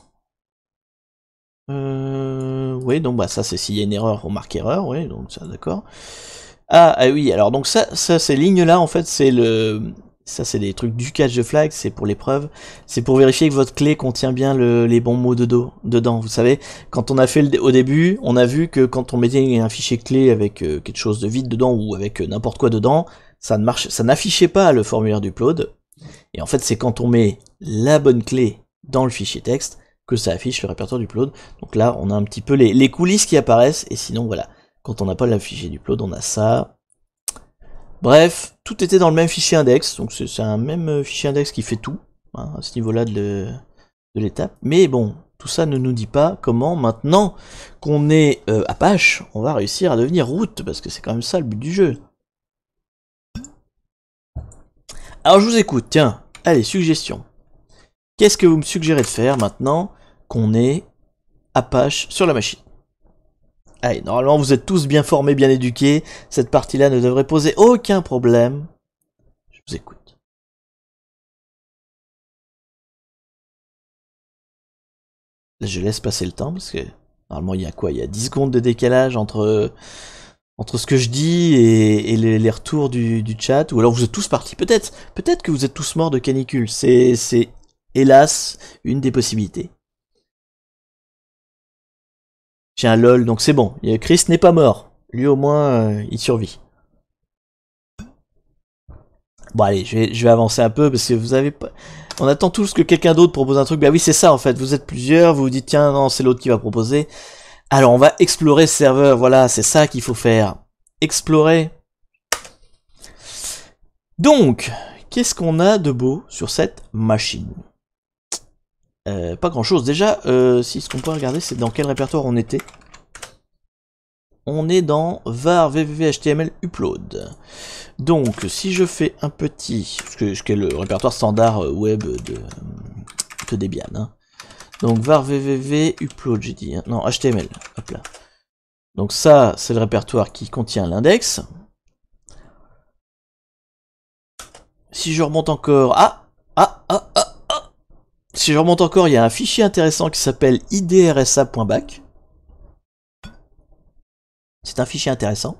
euh, Oui, donc bah ça, c'est s'il y a une erreur, on marque erreur. Oui, donc ça, d'accord. Ah, ah oui, alors donc ça, ça ces lignes-là, en fait, c'est le ça, c'est des trucs du catch de flag, c'est pour l'épreuve. C'est pour vérifier que votre clé contient bien les bons mots de dos, dedans. Vous savez, quand on a fait le, au début, on a vu que quand on mettait un fichier clé avec euh, quelque chose de vide dedans ou avec euh, n'importe quoi dedans, ça ne marche, ça n'affichait pas le formulaire du plode, Et en fait, c'est quand on met la bonne clé dans le fichier texte que ça affiche le répertoire du plode, Donc là, on a un petit peu les, coulisses qui apparaissent. Et sinon, voilà, quand on n'a pas l'affiché du plode, on a ça. Bref, tout était dans le même fichier index, donc c'est un même euh, fichier index qui fait tout, hein, à ce niveau-là de, l'étape. Mais bon, tout ça ne nous dit pas comment maintenant qu'on est euh, Apache, on va réussir à devenir route, parce que c'est quand même ça le but du jeu. Alors je vous écoute, tiens, allez, suggestion. Qu'est-ce que vous me suggérez de faire maintenant qu'on est Apache sur la machine Allez, normalement vous êtes tous bien formés, bien éduqués. Cette partie-là ne devrait poser aucun problème. Je vous écoute. je laisse passer le temps parce que normalement il y a quoi Il y a 10 secondes de décalage entre, entre ce que je dis et, les, retours du, chat. Ou alors vous êtes tous partis. Peut-être peut-être que vous êtes tous morts de canicule. c'est hélas une des possibilités. Tiens lol, donc c'est bon. Chris n'est pas mort. Lui au moins, euh, il survit. Bon allez, je vais, je vais, avancer un peu parce que vous avez pas... On attend tous que quelqu'un d'autre propose un truc. Bah oui, c'est ça en fait. Vous êtes plusieurs, vous vous dites tiens non, c'est l'autre qui va proposer. Alors on va explorer ce serveur. Voilà, c'est ça qu'il faut faire. Explorer. Donc, qu'est-ce qu'on a de beau sur cette machine euh, pas grand chose. Déjà, euh, si ce qu'on peut regarder, c'est dans quel répertoire on était. On est dans var vvv html upload. Donc, si je fais un petit, ce qui est le répertoire standard euh, web de, Debian. Hein. Donc var vvv upload, j'ai dit. Hein. Non, html. Hop là. Donc ça, c'est le répertoire qui contient l'index. Si je remonte encore, ah, ah, ah, si je remonte encore, il y a un fichier intéressant qui s'appelle idrsa.bac. C'est un fichier intéressant.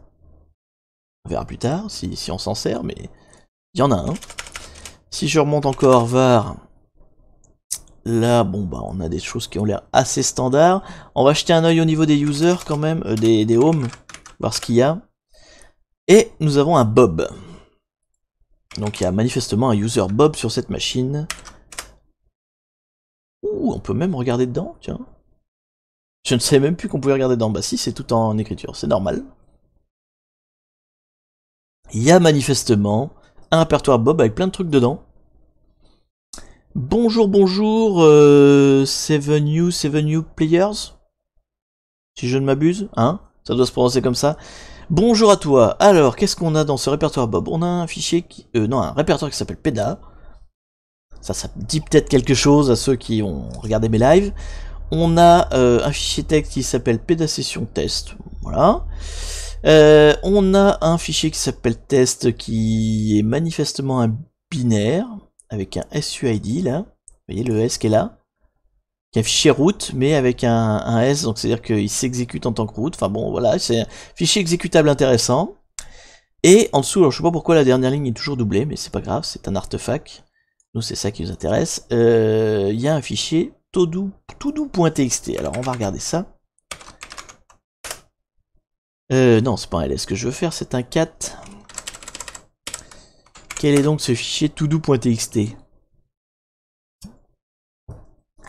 On verra plus tard si, on s'en sert, mais il y en a un. Si je remonte encore vers... Là, bon, bah, on a des choses qui ont l'air assez standard. On va jeter un oeil au niveau des users quand même, euh, des, des homes, voir ce qu'il y a. Et nous avons un Bob. Donc il y a manifestement un user Bob sur cette machine. Ouh, on peut même regarder dedans, tiens. Je ne savais même plus qu'on pouvait regarder dedans. Bah si, c'est tout en écriture, c'est normal. Il y a manifestement un répertoire Bob avec plein de trucs dedans. Bonjour, bonjour, euh, Seven New Seven Players Si je ne m'abuse, hein Ça doit se prononcer comme ça. Bonjour à toi. Alors, qu'est-ce qu'on a dans ce répertoire Bob On a un fichier qui... Euh, non, un répertoire qui s'appelle PEDA. Ça, ça dit peut-être quelque chose à ceux qui ont regardé mes lives. On a euh, un fichier texte qui s'appelle pédacession test. Voilà. Euh, on a un fichier qui s'appelle test qui est manifestement un binaire avec un SUID là. Vous voyez le S qui est là. Qui un fichier route mais avec un, S, donc c'est-à-dire qu'il s'exécute en tant que route. Enfin bon, voilà, c'est un fichier exécutable intéressant. Et en dessous, alors je sais pas pourquoi la dernière ligne est toujours doublée, mais c'est pas grave, c'est un artefact c'est ça qui nous intéresse. Euh, il y a un fichier todo.txt. Alors, on va regarder ça. Euh, non, c'est pas un LS que je veux faire, c'est un cat. Quel est donc ce fichier todo.txt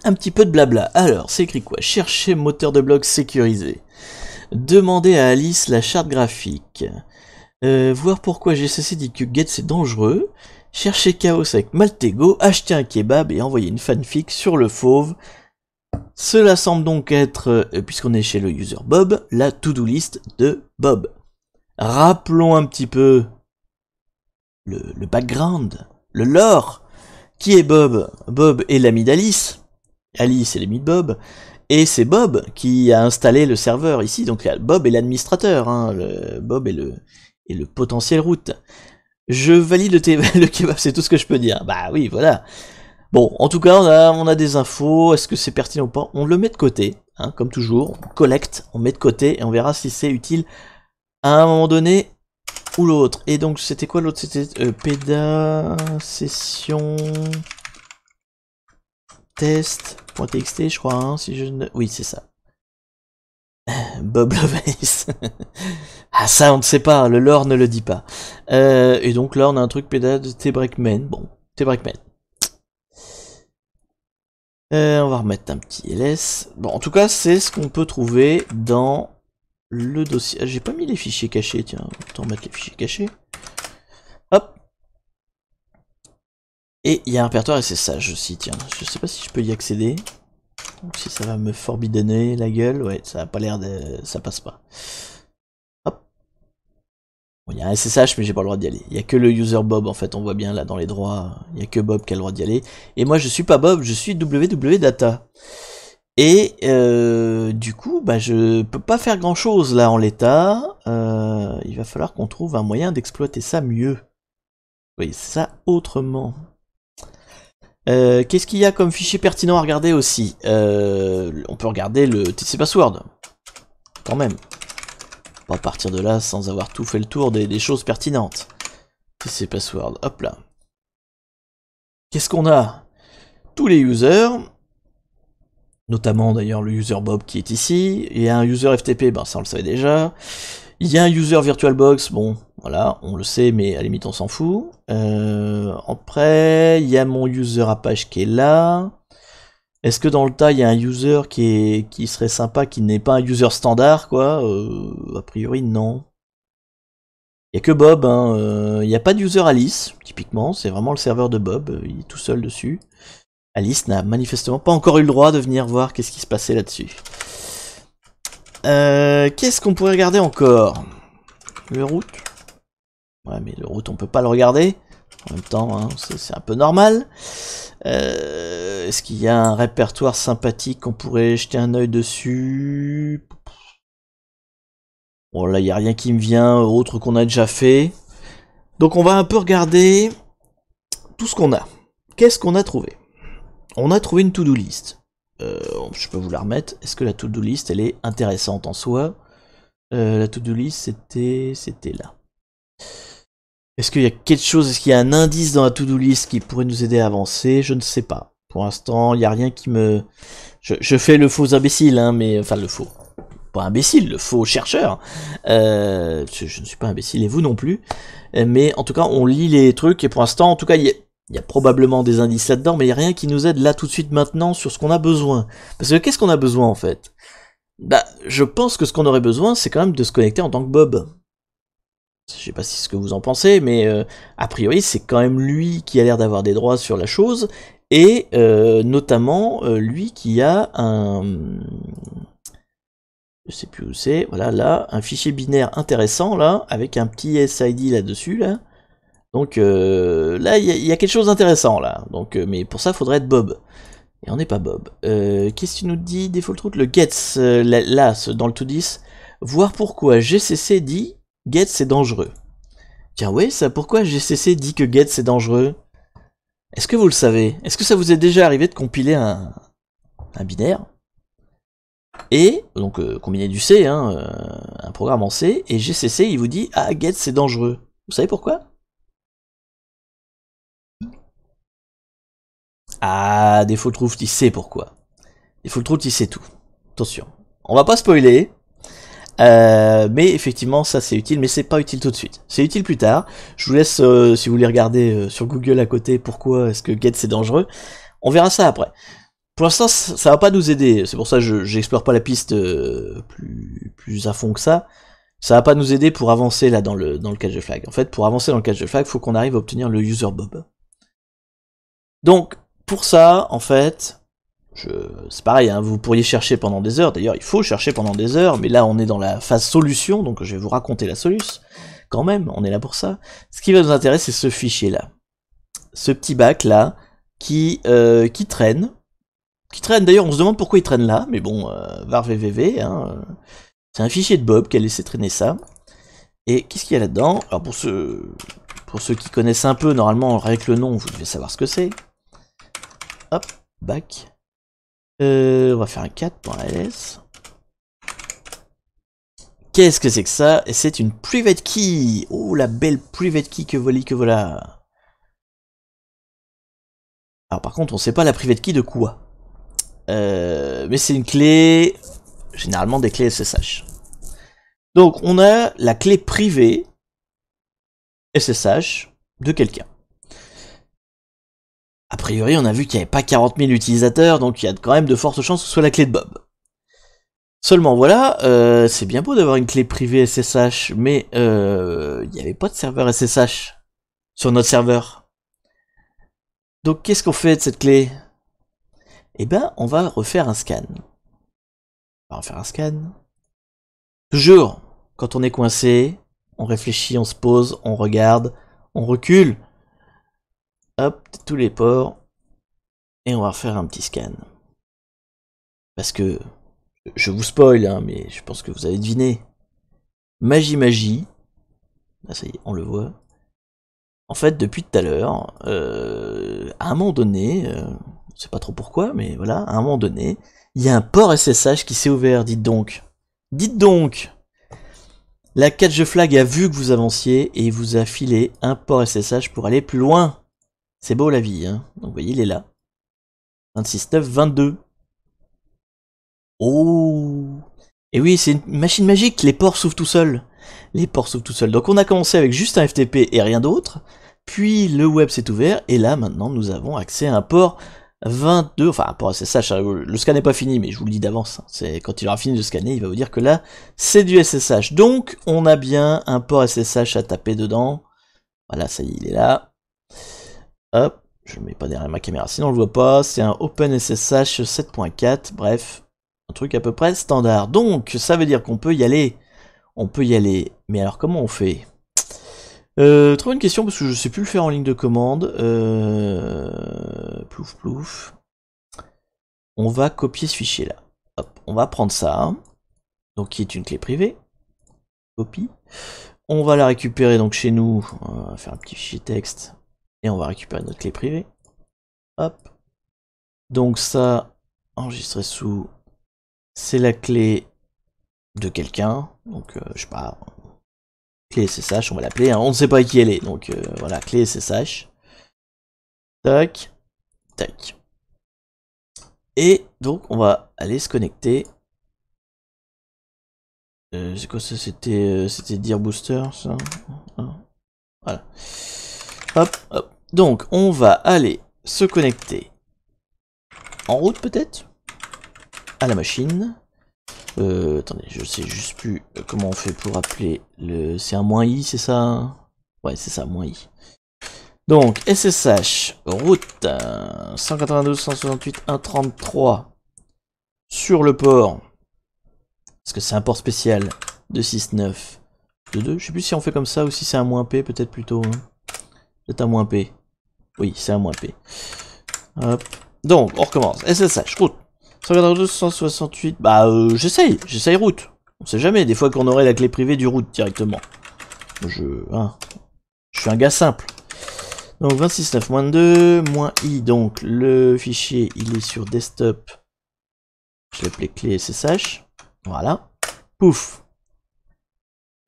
Un petit peu de blabla. Alors, c'est écrit quoi Chercher moteur de blog sécurisé. Demander à Alice la charte graphique. Euh, voir pourquoi GCC dit que get c'est dangereux. Chercher Chaos avec Maltego, acheter un kebab et envoyer une fanfic sur le fauve. Cela semble donc être, euh, puisqu'on est chez le user Bob, la to-do list de Bob. Rappelons un petit peu le, background, le lore. Qui est Bob Bob est l'ami d'Alice. Alice est l'ami de Bob. Et c'est Bob qui a installé le serveur ici. Donc Bob est l'administrateur. Hein. Bob est le, est le potentiel route. Je valide [laughs] le, kebab, c'est tout ce que je peux dire. Bah oui, voilà. Bon, en tout cas, on a, on a des infos. Est-ce que c'est pertinent ou pas On le met de côté, hein, comme toujours. On collecte, on met de côté et on verra si c'est utile à un moment donné ou l'autre. Et donc, c'était quoi l'autre C'était euh, session test.txt, je crois, hein, si je Oui, c'est ça. [laughs] Bob Lovelace. [laughs] ah ça on ne sait pas, le lore ne le dit pas. Euh, et donc là on a un truc pédale de T-Breakman. Bon, T-Breakman. Euh, on va remettre un petit LS. Bon en tout cas c'est ce qu'on peut trouver dans le dossier. Ah, J'ai pas mis les fichiers cachés, tiens, autant mettre les fichiers cachés. Hop. Et il y a un répertoire je aussi, tiens. Je sais pas si je peux y accéder si ça va me forbidonner la gueule, ouais, ça a pas l'air de... ça passe pas. Hop. il y a un SSH, mais j'ai pas le droit d'y aller. Il y a que le user Bob, en fait, on voit bien là dans les droits, il y a que Bob qui a le droit d'y aller. Et moi, je suis pas Bob, je suis WWData. Et euh, du coup, bah, je peux pas faire grand chose là en l'état. Euh, il va falloir qu'on trouve un moyen d'exploiter ça mieux. Oui, ça autrement. Euh, qu'est-ce qu'il y a comme fichier pertinent à regarder aussi euh, On peut regarder le TC Password. Quand même. On va partir de là sans avoir tout fait le tour des, choses pertinentes. TC Password, hop là. Qu'est-ce qu'on a Tous les users, notamment d'ailleurs le user Bob qui est ici, et un user FTP, ben ça on le savait déjà. Il y a un user VirtualBox, bon, voilà, on le sait, mais à la limite on s'en fout. Euh, après, il y a mon user Apache qui est là. Est-ce que dans le tas, il y a un user qui, est, qui serait sympa, qui n'est pas un user standard, quoi euh, A priori, non. Il n'y a que Bob, hein, euh, il n'y a pas d'user Alice, typiquement, c'est vraiment le serveur de Bob, il est tout seul dessus. Alice n'a manifestement pas encore eu le droit de venir voir qu'est-ce qui se passait là-dessus. Euh, qu'est-ce qu'on pourrait regarder encore Le route. Ouais, mais le route, on peut pas le regarder. En même temps, hein, c'est un peu normal. Euh, est-ce qu'il y a un répertoire sympathique qu'on pourrait jeter un œil dessus Bon, là, il n'y a rien qui me vient, autre qu'on a déjà fait. Donc, on va un peu regarder tout ce qu'on a. Qu'est-ce qu'on a trouvé On a trouvé une to-do list. Euh, je peux vous la remettre. Est-ce que la to-do list, elle est intéressante en soi euh, La to-do list, c'était, c'était là. Est-ce qu'il y a quelque chose, est-ce qu'il y a un indice dans la to-do list qui pourrait nous aider à avancer Je ne sais pas. Pour l'instant, il n'y a rien qui me... Je, fais le faux imbécile, hein, mais... Enfin, le faux. Pas imbécile, le faux chercheur. Euh, je, je, ne suis pas imbécile, et vous non plus. Mais en tout cas, on lit les trucs, et pour l'instant, en tout cas, il y a il y a probablement des indices là-dedans, mais il n'y a rien qui nous aide là tout de suite maintenant sur ce qu'on a besoin. Parce que qu'est-ce qu'on a besoin en fait Bah, je pense que ce qu'on aurait besoin, c'est quand même de se connecter en tant que Bob. Je sais pas si ce que vous en pensez, mais euh, a priori, c'est quand même lui qui a l'air d'avoir des droits sur la chose, et euh, notamment euh, lui qui a un. Je sais plus où c'est, voilà, là, un fichier binaire intéressant, là, avec un petit SID là-dessus, là, donc euh, là, il y, a quelque chose d'intéressant là. Donc, euh, mais pour ça, faudrait être Bob. Et on n'est pas Bob. Euh, Qu'est-ce que tu nous dis, Default route Le Gets, euh, là, dans le to 10, voir pourquoi GCC dit Get c'est dangereux. Tiens, oui, ça, pourquoi GCC dit que Get c'est dangereux Est-ce que vous le savez Est-ce que ça vous est déjà arrivé de compiler un, un binaire et donc combiner du C, hein, un programme en C, et GCC il vous dit ah get c'est dangereux. Vous savez pourquoi Ah, Défaut Trouve, il sait pourquoi. le Trouve, il sait tout. Attention. On va pas spoiler. Euh, mais effectivement, ça c'est utile, mais c'est pas utile tout de suite. C'est utile plus tard. Je vous laisse, euh, si vous voulez regarder euh, sur Google à côté, pourquoi est-ce que Get c'est dangereux. On verra ça après. Pour l'instant, ça va pas nous aider. C'est pour ça que je j'explore pas la piste plus, plus à fond que ça. Ça va pas nous aider pour avancer là dans le, dans le catch de flag. En fait, pour avancer dans le catch de flag, faut qu'on arrive à obtenir le user bob. Donc, pour ça, en fait, c'est pareil, hein, vous pourriez chercher pendant des heures, d'ailleurs il faut chercher pendant des heures, mais là on est dans la phase solution, donc je vais vous raconter la solution, quand même, on est là pour ça. Ce qui va nous intéresser, c'est ce fichier-là, ce petit bac là, qui, euh, qui traîne, qui traîne d'ailleurs, on se demande pourquoi il traîne là, mais bon, euh, var vvv, hein, euh, c'est un fichier de Bob qui a laissé traîner ça. Et qu'est-ce qu'il y a là-dedans Alors pour ceux, pour ceux qui connaissent un peu, normalement, avec le nom, vous devez savoir ce que c'est. Hop, back. Euh, on va faire un S. Qu'est-ce que c'est que ça C'est une private key Oh, la belle private key que voilà, que voilà Alors par contre, on sait pas la private key de quoi. Euh, mais c'est une clé... Généralement des clés SSH. Donc on a la clé privée SSH de quelqu'un. A priori, on a vu qu'il n'y avait pas 40 000 utilisateurs, donc il y a quand même de fortes chances que ce soit la clé de Bob. Seulement voilà, euh, c'est bien beau d'avoir une clé privée SSH, mais euh, il n'y avait pas de serveur SSH sur notre serveur. Donc qu'est-ce qu'on fait de cette clé Eh ben, on va refaire un scan. On va refaire un scan. Toujours, quand on est coincé, on réfléchit, on se pose, on regarde, on recule. Hop, tous les ports. Et on va refaire un petit scan. Parce que, je vous spoil, hein, mais je pense que vous avez deviné. Magie Magie, ah, ça y est, on le voit. En fait, depuis tout à l'heure, euh, à un moment donné, je euh, ne sais pas trop pourquoi, mais voilà, à un moment donné, il y a un port SSH qui s'est ouvert, dites donc. Dites donc La catch flag a vu que vous avanciez et vous a filé un port SSH pour aller plus loin. C'est beau la vie, hein. Donc vous voyez, il est là. 26, 22. Oh Et oui, c'est une machine magique, les ports s'ouvrent tout seuls. Les ports s'ouvrent tout seuls. Donc on a commencé avec juste un FTP et rien d'autre. Puis le web s'est ouvert, et là maintenant nous avons accès à un port 22, enfin un port SSH, hein. le scan n'est pas fini, mais je vous le dis d'avance, hein. c'est quand il aura fini de scanner, il va vous dire que là, c'est du SSH. Donc on a bien un port SSH à taper dedans. Voilà, ça y est, il est là. Hop, je le mets pas derrière ma caméra, sinon on le voit pas. C'est un OpenSSH 7.4, bref, un truc à peu près standard. Donc, ça veut dire qu'on peut y aller. On peut y aller. Mais alors, comment on fait euh, une question, parce que je sais plus le faire en ligne de commande. Euh, plouf, plouf. On va copier ce fichier-là. Hop, on va prendre ça. Donc, qui est une clé privée. Copie. On va la récupérer donc chez nous. On va faire un petit fichier texte. Et on va récupérer notre clé privée. Hop. Donc ça, enregistré sous, c'est la clé de quelqu'un. Donc euh, je sais pas, clé SSH, on va l'appeler. Hein. On ne sait pas qui elle est. Donc euh, voilà, clé SSH. Tac, tac. Et donc on va aller se connecter. Euh, c'est quoi ça C'était c'était dire Booster ça hein? Voilà. Hop, hop. Donc, on va aller se connecter en route peut-être à la machine. Euh, attendez, je sais juste plus euh, comment on fait pour appeler le... C'est un moins i, c'est ça Ouais, c'est ça, moins i. Donc, SSH, route 192.168.133 sur le port, parce que c'est un port spécial de 6.9 de Je sais plus si on fait comme ça ou si c'est un moins p peut-être plutôt. Hein. C'est un moins P. Oui, c'est un moins P. Hop. Donc, on recommence. SSH, route. 168. Bah, euh, j'essaye. J'essaye route. On sait jamais. Des fois qu'on aurait la clé privée du route directement. Je, hein. je suis un gars simple. Donc 26.9, 2, moins i, donc le fichier il est sur desktop. Je appelé clé SSH. Voilà. Pouf.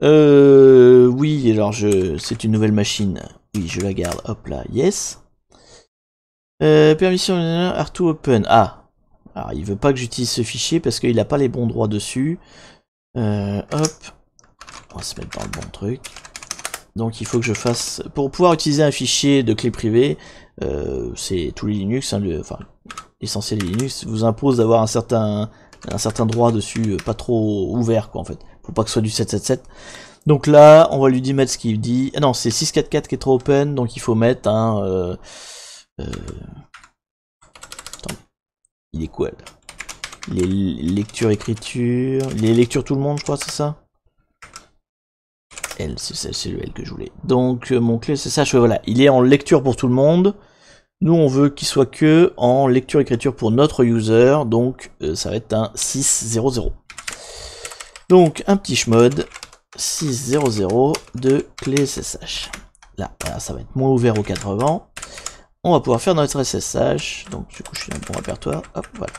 Euh, oui, alors je, c'est une nouvelle machine. Oui, je la garde. Hop là, yes. Euh, permission art to open. Ah. Alors, il veut pas que j'utilise ce fichier parce qu'il n'a pas les bons droits dessus. Euh, hop. On va se mettre dans le bon truc. Donc il faut que je fasse... Pour pouvoir utiliser un fichier de clé privée, euh, c'est tous les Linux, hein, enfin l'essentiel des Linux, vous impose d'avoir un certain un certain droit dessus, pas trop ouvert quoi en fait. Faut pas que ce soit du 777. Donc là, on va lui dire mettre ce qu'il dit. Ah non, c'est 644 qui est trop open, donc il faut mettre un... Hein, euh, euh, attends, il est quoi là Les lectures, écriture... Les lectures tout le monde, je crois, c'est ça L, c'est le L que je voulais. Donc euh, mon clé, c'est ça, je, voilà, il est en lecture pour tout le monde. Nous, on veut qu'il soit que en lecture-écriture pour notre user, donc ça va être un 600. Donc un petit schmod, 600 de clé SSH. Là, ça va être moins ouvert aux 80. On va pouvoir faire notre SSH. Donc du coup, je suis dans mon répertoire. Hop, voilà.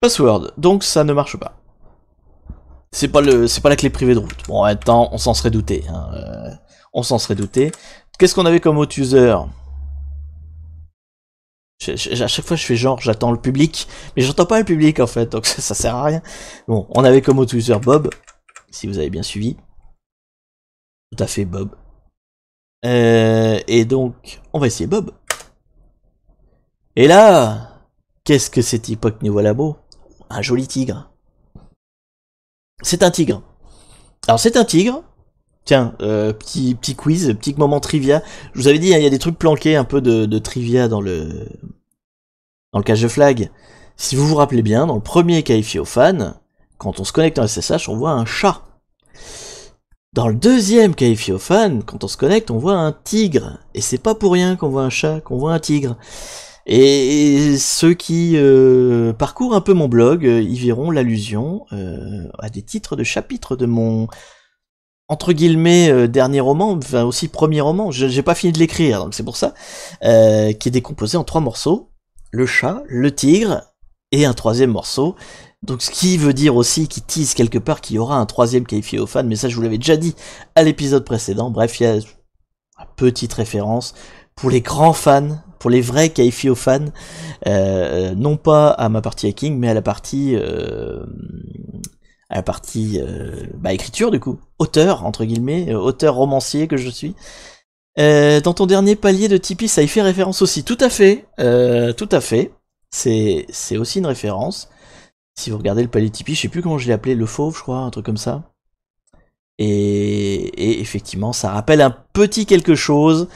Password. Donc ça ne marche pas. C'est pas le, c'est pas la clé privée de route. Bon, attends, on s'en serait douté. Hein, euh, on s'en serait douté. Qu'est-ce qu'on avait comme autre user à chaque fois, je fais genre, j'attends le public, mais j'entends pas le public en fait, donc ça, [laughs] ça, sert à rien. Bon, on avait comme autre user Bob si vous avez bien suivi. Tout à fait, Bob. Euh, et donc, on va essayer Bob. Et là, qu'est-ce que cet voit niveau labo Un joli tigre. C'est un tigre. Alors c'est un tigre. Tiens, euh, petit quiz, petit moment trivia. Je vous avais dit, hein, il y a des trucs planqués un peu de, trivia dans le dans le cache de flag. Si vous vous rappelez bien, dans le premier qualifié aux fans, quand on se connecte en SSH, on voit un chat. Dans le deuxième Fan, quand on se connecte, on voit un tigre. Et c'est pas pour rien qu'on voit un chat, qu'on voit un tigre. Et ceux qui euh, parcourent un peu mon blog, ils euh, verront l'allusion euh, à des titres de chapitres de mon entre guillemets dernier roman, enfin aussi premier roman. J'ai pas fini de l'écrire, donc c'est pour ça, qui est décomposé en trois morceaux le chat, le tigre et un troisième morceau donc ce qui veut dire aussi qu'il tease quelque part qu'il y aura un troisième qualifié aux mais ça je vous l'avais déjà dit à l'épisode précédent. Bref, il y a une petite référence pour les grands fans, pour les vrais qualifiés aux fans, euh, non pas à ma partie hacking, mais à la partie euh, à la partie euh, bah, écriture du coup, auteur entre guillemets, auteur romancier que je suis. dans ton dernier palier de Tipeee, ça y fait référence aussi. Tout à fait, tout à fait. c'est aussi une référence si vous regardez le palais Tipeee, je sais plus comment je l'ai appelé, le fauve, je crois, un truc comme ça. Et, effectivement, ça rappelle un petit quelque chose.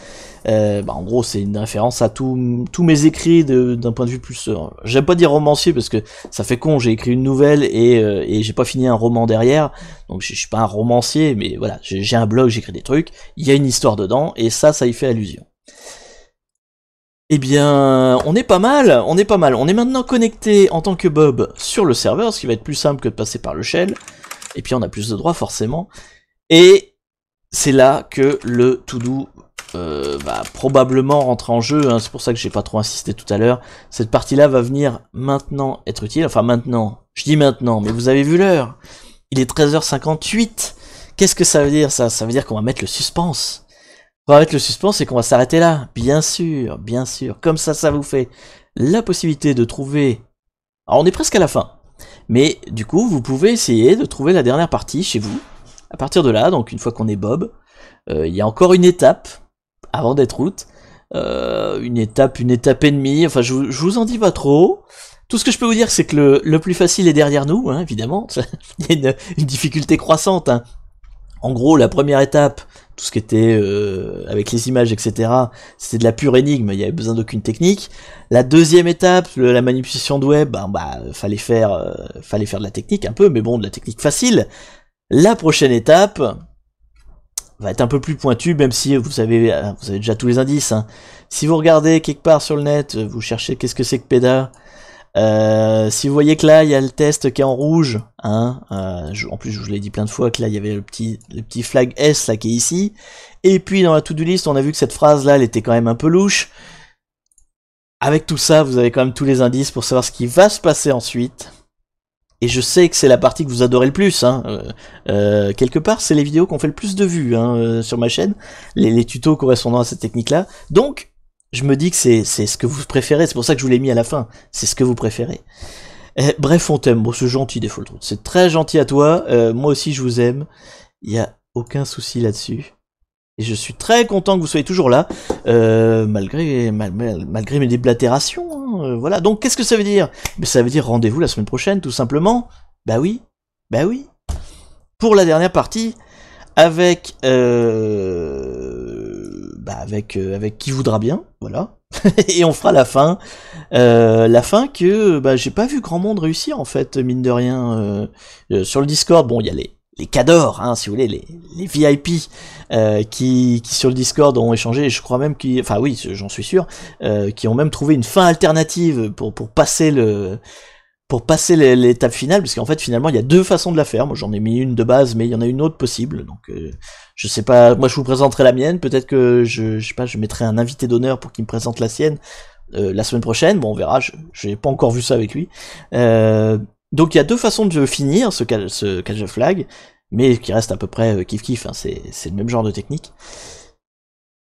Euh, bah, en gros, c'est une référence à tous mes écrits d'un point de vue plus. Euh, j'aime pas dire romancier parce que ça fait con. J'ai écrit une nouvelle et, euh, et j'ai pas fini un roman derrière, donc je suis pas un romancier, mais voilà, j'ai un blog, j'écris des trucs. Il y a une histoire dedans et ça, ça y fait allusion. Eh bien, on est pas mal, on est pas mal. On est maintenant connecté en tant que Bob sur le serveur, ce qui va être plus simple que de passer par le shell. Et puis on a plus de droits forcément. Et c'est là que le to-do va euh, bah, probablement rentrer en jeu. Hein. C'est pour ça que j'ai pas trop insisté tout à l'heure. Cette partie-là va venir maintenant être utile. Enfin maintenant, je dis maintenant, mais vous avez vu l'heure. Il est 13h58. Qu'est-ce que ça veut dire ça Ça veut dire qu'on va mettre le suspense. On va mettre le suspens, et qu'on va s'arrêter là. Bien sûr, bien sûr. Comme ça, ça vous fait la possibilité de trouver... Alors, on est presque à la fin. Mais du coup, vous pouvez essayer de trouver la dernière partie chez vous. À partir de là, donc une fois qu'on est Bob, euh, il y a encore une étape avant d'être route. Euh, une étape, une étape et demie. Enfin, je, vous en dis pas trop. Tout ce que je peux vous dire, c'est que le, le, plus facile est derrière nous, hein, évidemment. [laughs] il y a une, difficulté croissante. Hein. En gros, la première étape, tout ce qui était euh, avec les images, etc. C'était de la pure énigme, il y avait besoin d'aucune technique. La deuxième étape, la manipulation de web, ben, bah, fallait faire, euh, fallait faire de la technique un peu, mais bon, de la technique facile. La prochaine étape va être un peu plus pointue, même si vous avez, euh, vous avez déjà tous les indices. Hein. Si vous regardez quelque part sur le net, vous cherchez qu'est-ce que c'est que PEDA, euh, si vous voyez que là, il y a le test qui est en rouge, hein, euh, en plus je vous l'ai dit plein de fois que là, il y avait le petit, le petit flag S là qui est ici. Et puis dans la to-do list, on a vu que cette phrase là, elle était quand même un peu louche. Avec tout ça, vous avez quand même tous les indices pour savoir ce qui va se passer ensuite. Et je sais que c'est la partie que vous adorez le plus. Hein. Euh, quelque part, c'est les vidéos qu'on fait le plus de vues hein, sur ma chaîne, les, les tutos correspondant à cette technique-là. Donc, je me dis que c'est ce que vous préférez, c'est pour ça que je vous l'ai mis à la fin, c'est ce que vous préférez. Eh, bref, on t'aime, bon, c'est gentil des c'est très gentil à toi, euh, moi aussi je vous aime, il n'y a aucun souci là-dessus. Et je suis très content que vous soyez toujours là, euh, malgré, mal, malgré mes déblatérations. Hein. Euh, voilà. Donc qu'est-ce que ça veut dire eh ben, Ça veut dire rendez-vous la semaine prochaine, tout simplement. Bah oui, bah oui. Pour la dernière partie, avec euh, bah, avec euh, avec qui voudra bien, voilà. [laughs] et on fera la fin, euh, la fin que bah j'ai pas vu grand monde réussir en fait mine de rien euh, sur le Discord. Bon, il y a les les cadors, hein, si vous voulez, les, les VIP qui, qui sur le Discord ont échangé, je crois même qui, enfin oui, j'en suis sûr, qui ont même trouvé une fin alternative pour, pour passer le, pour passer l'étape finale, parce qu'en fait finalement il y a deux façons de la faire. Moi j'en ai mis une de base, mais il y en a une autre possible. Donc euh, je sais pas. Moi je vous présenterai la mienne. Peut-être que je, je sais pas, je mettrai un invité d'honneur pour qu'il me présente la sienne euh, la semaine prochaine. Bon on verra. Je n'ai pas encore vu ça avec lui. Euh, donc il y a deux façons de finir ce, ce je flag, mais qui reste à peu près euh, kiff kiff. Hein. c'est le même genre de technique.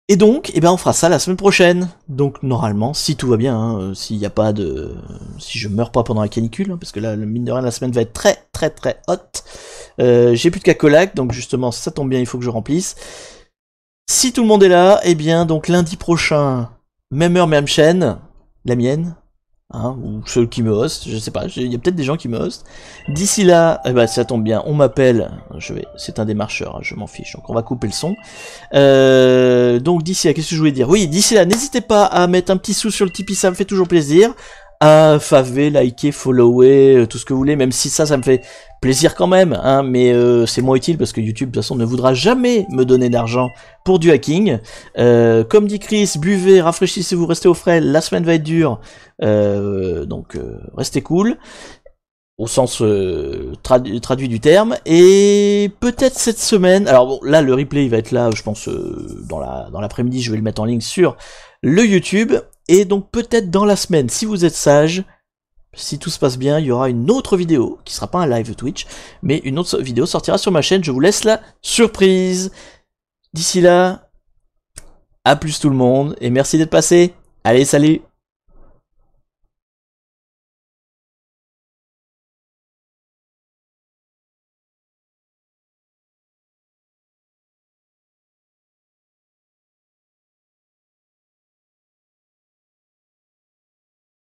Et donc, eh ben, on fera ça la semaine prochaine. Donc, normalement, si tout va bien, hein, euh, s'il n'y a pas de, euh, si je meurs pas pendant la canicule, hein, parce que là, mine de rien, la semaine va être très, très, très haute. Euh, j'ai plus de cacolac, donc justement, ça tombe bien, il faut que je remplisse. Si tout le monde est là, eh bien, donc lundi prochain, même heure, même chaîne, la mienne, Hein, ou ceux qui me hostent, je sais pas, il y a peut-être des gens qui me hostent. D'ici là, eh ben, ça tombe bien, on m'appelle, je vais, c'est un démarcheur, hein, je m'en fiche, donc on va couper le son. Euh, donc d'ici là, qu'est-ce que je voulais dire Oui, d'ici là, n'hésitez pas à mettre un petit sou sur le Tipeee, ça me fait toujours plaisir un favez, liker, follower, euh, tout ce que vous voulez, même si ça, ça me fait plaisir quand même, hein, mais euh, c'est moins utile parce que YouTube, de toute façon, ne voudra jamais me donner d'argent pour du hacking. Euh, comme dit Chris, buvez, rafraîchissez-vous, restez au frais, la semaine va être dure, donc restez cool au sens traduit du terme. Et peut-être cette semaine, alors bon, là le replay il va être là, je pense dans la dans l'après-midi, je vais le mettre en ligne sur le YouTube. Et donc peut-être dans la semaine, si vous êtes sage, si tout se passe bien, il y aura une autre vidéo, qui ne sera pas un live Twitch, mais une autre vidéo sortira sur ma chaîne. Je vous laisse la surprise. D'ici là, à plus tout le monde, et merci d'être passé. Allez, salut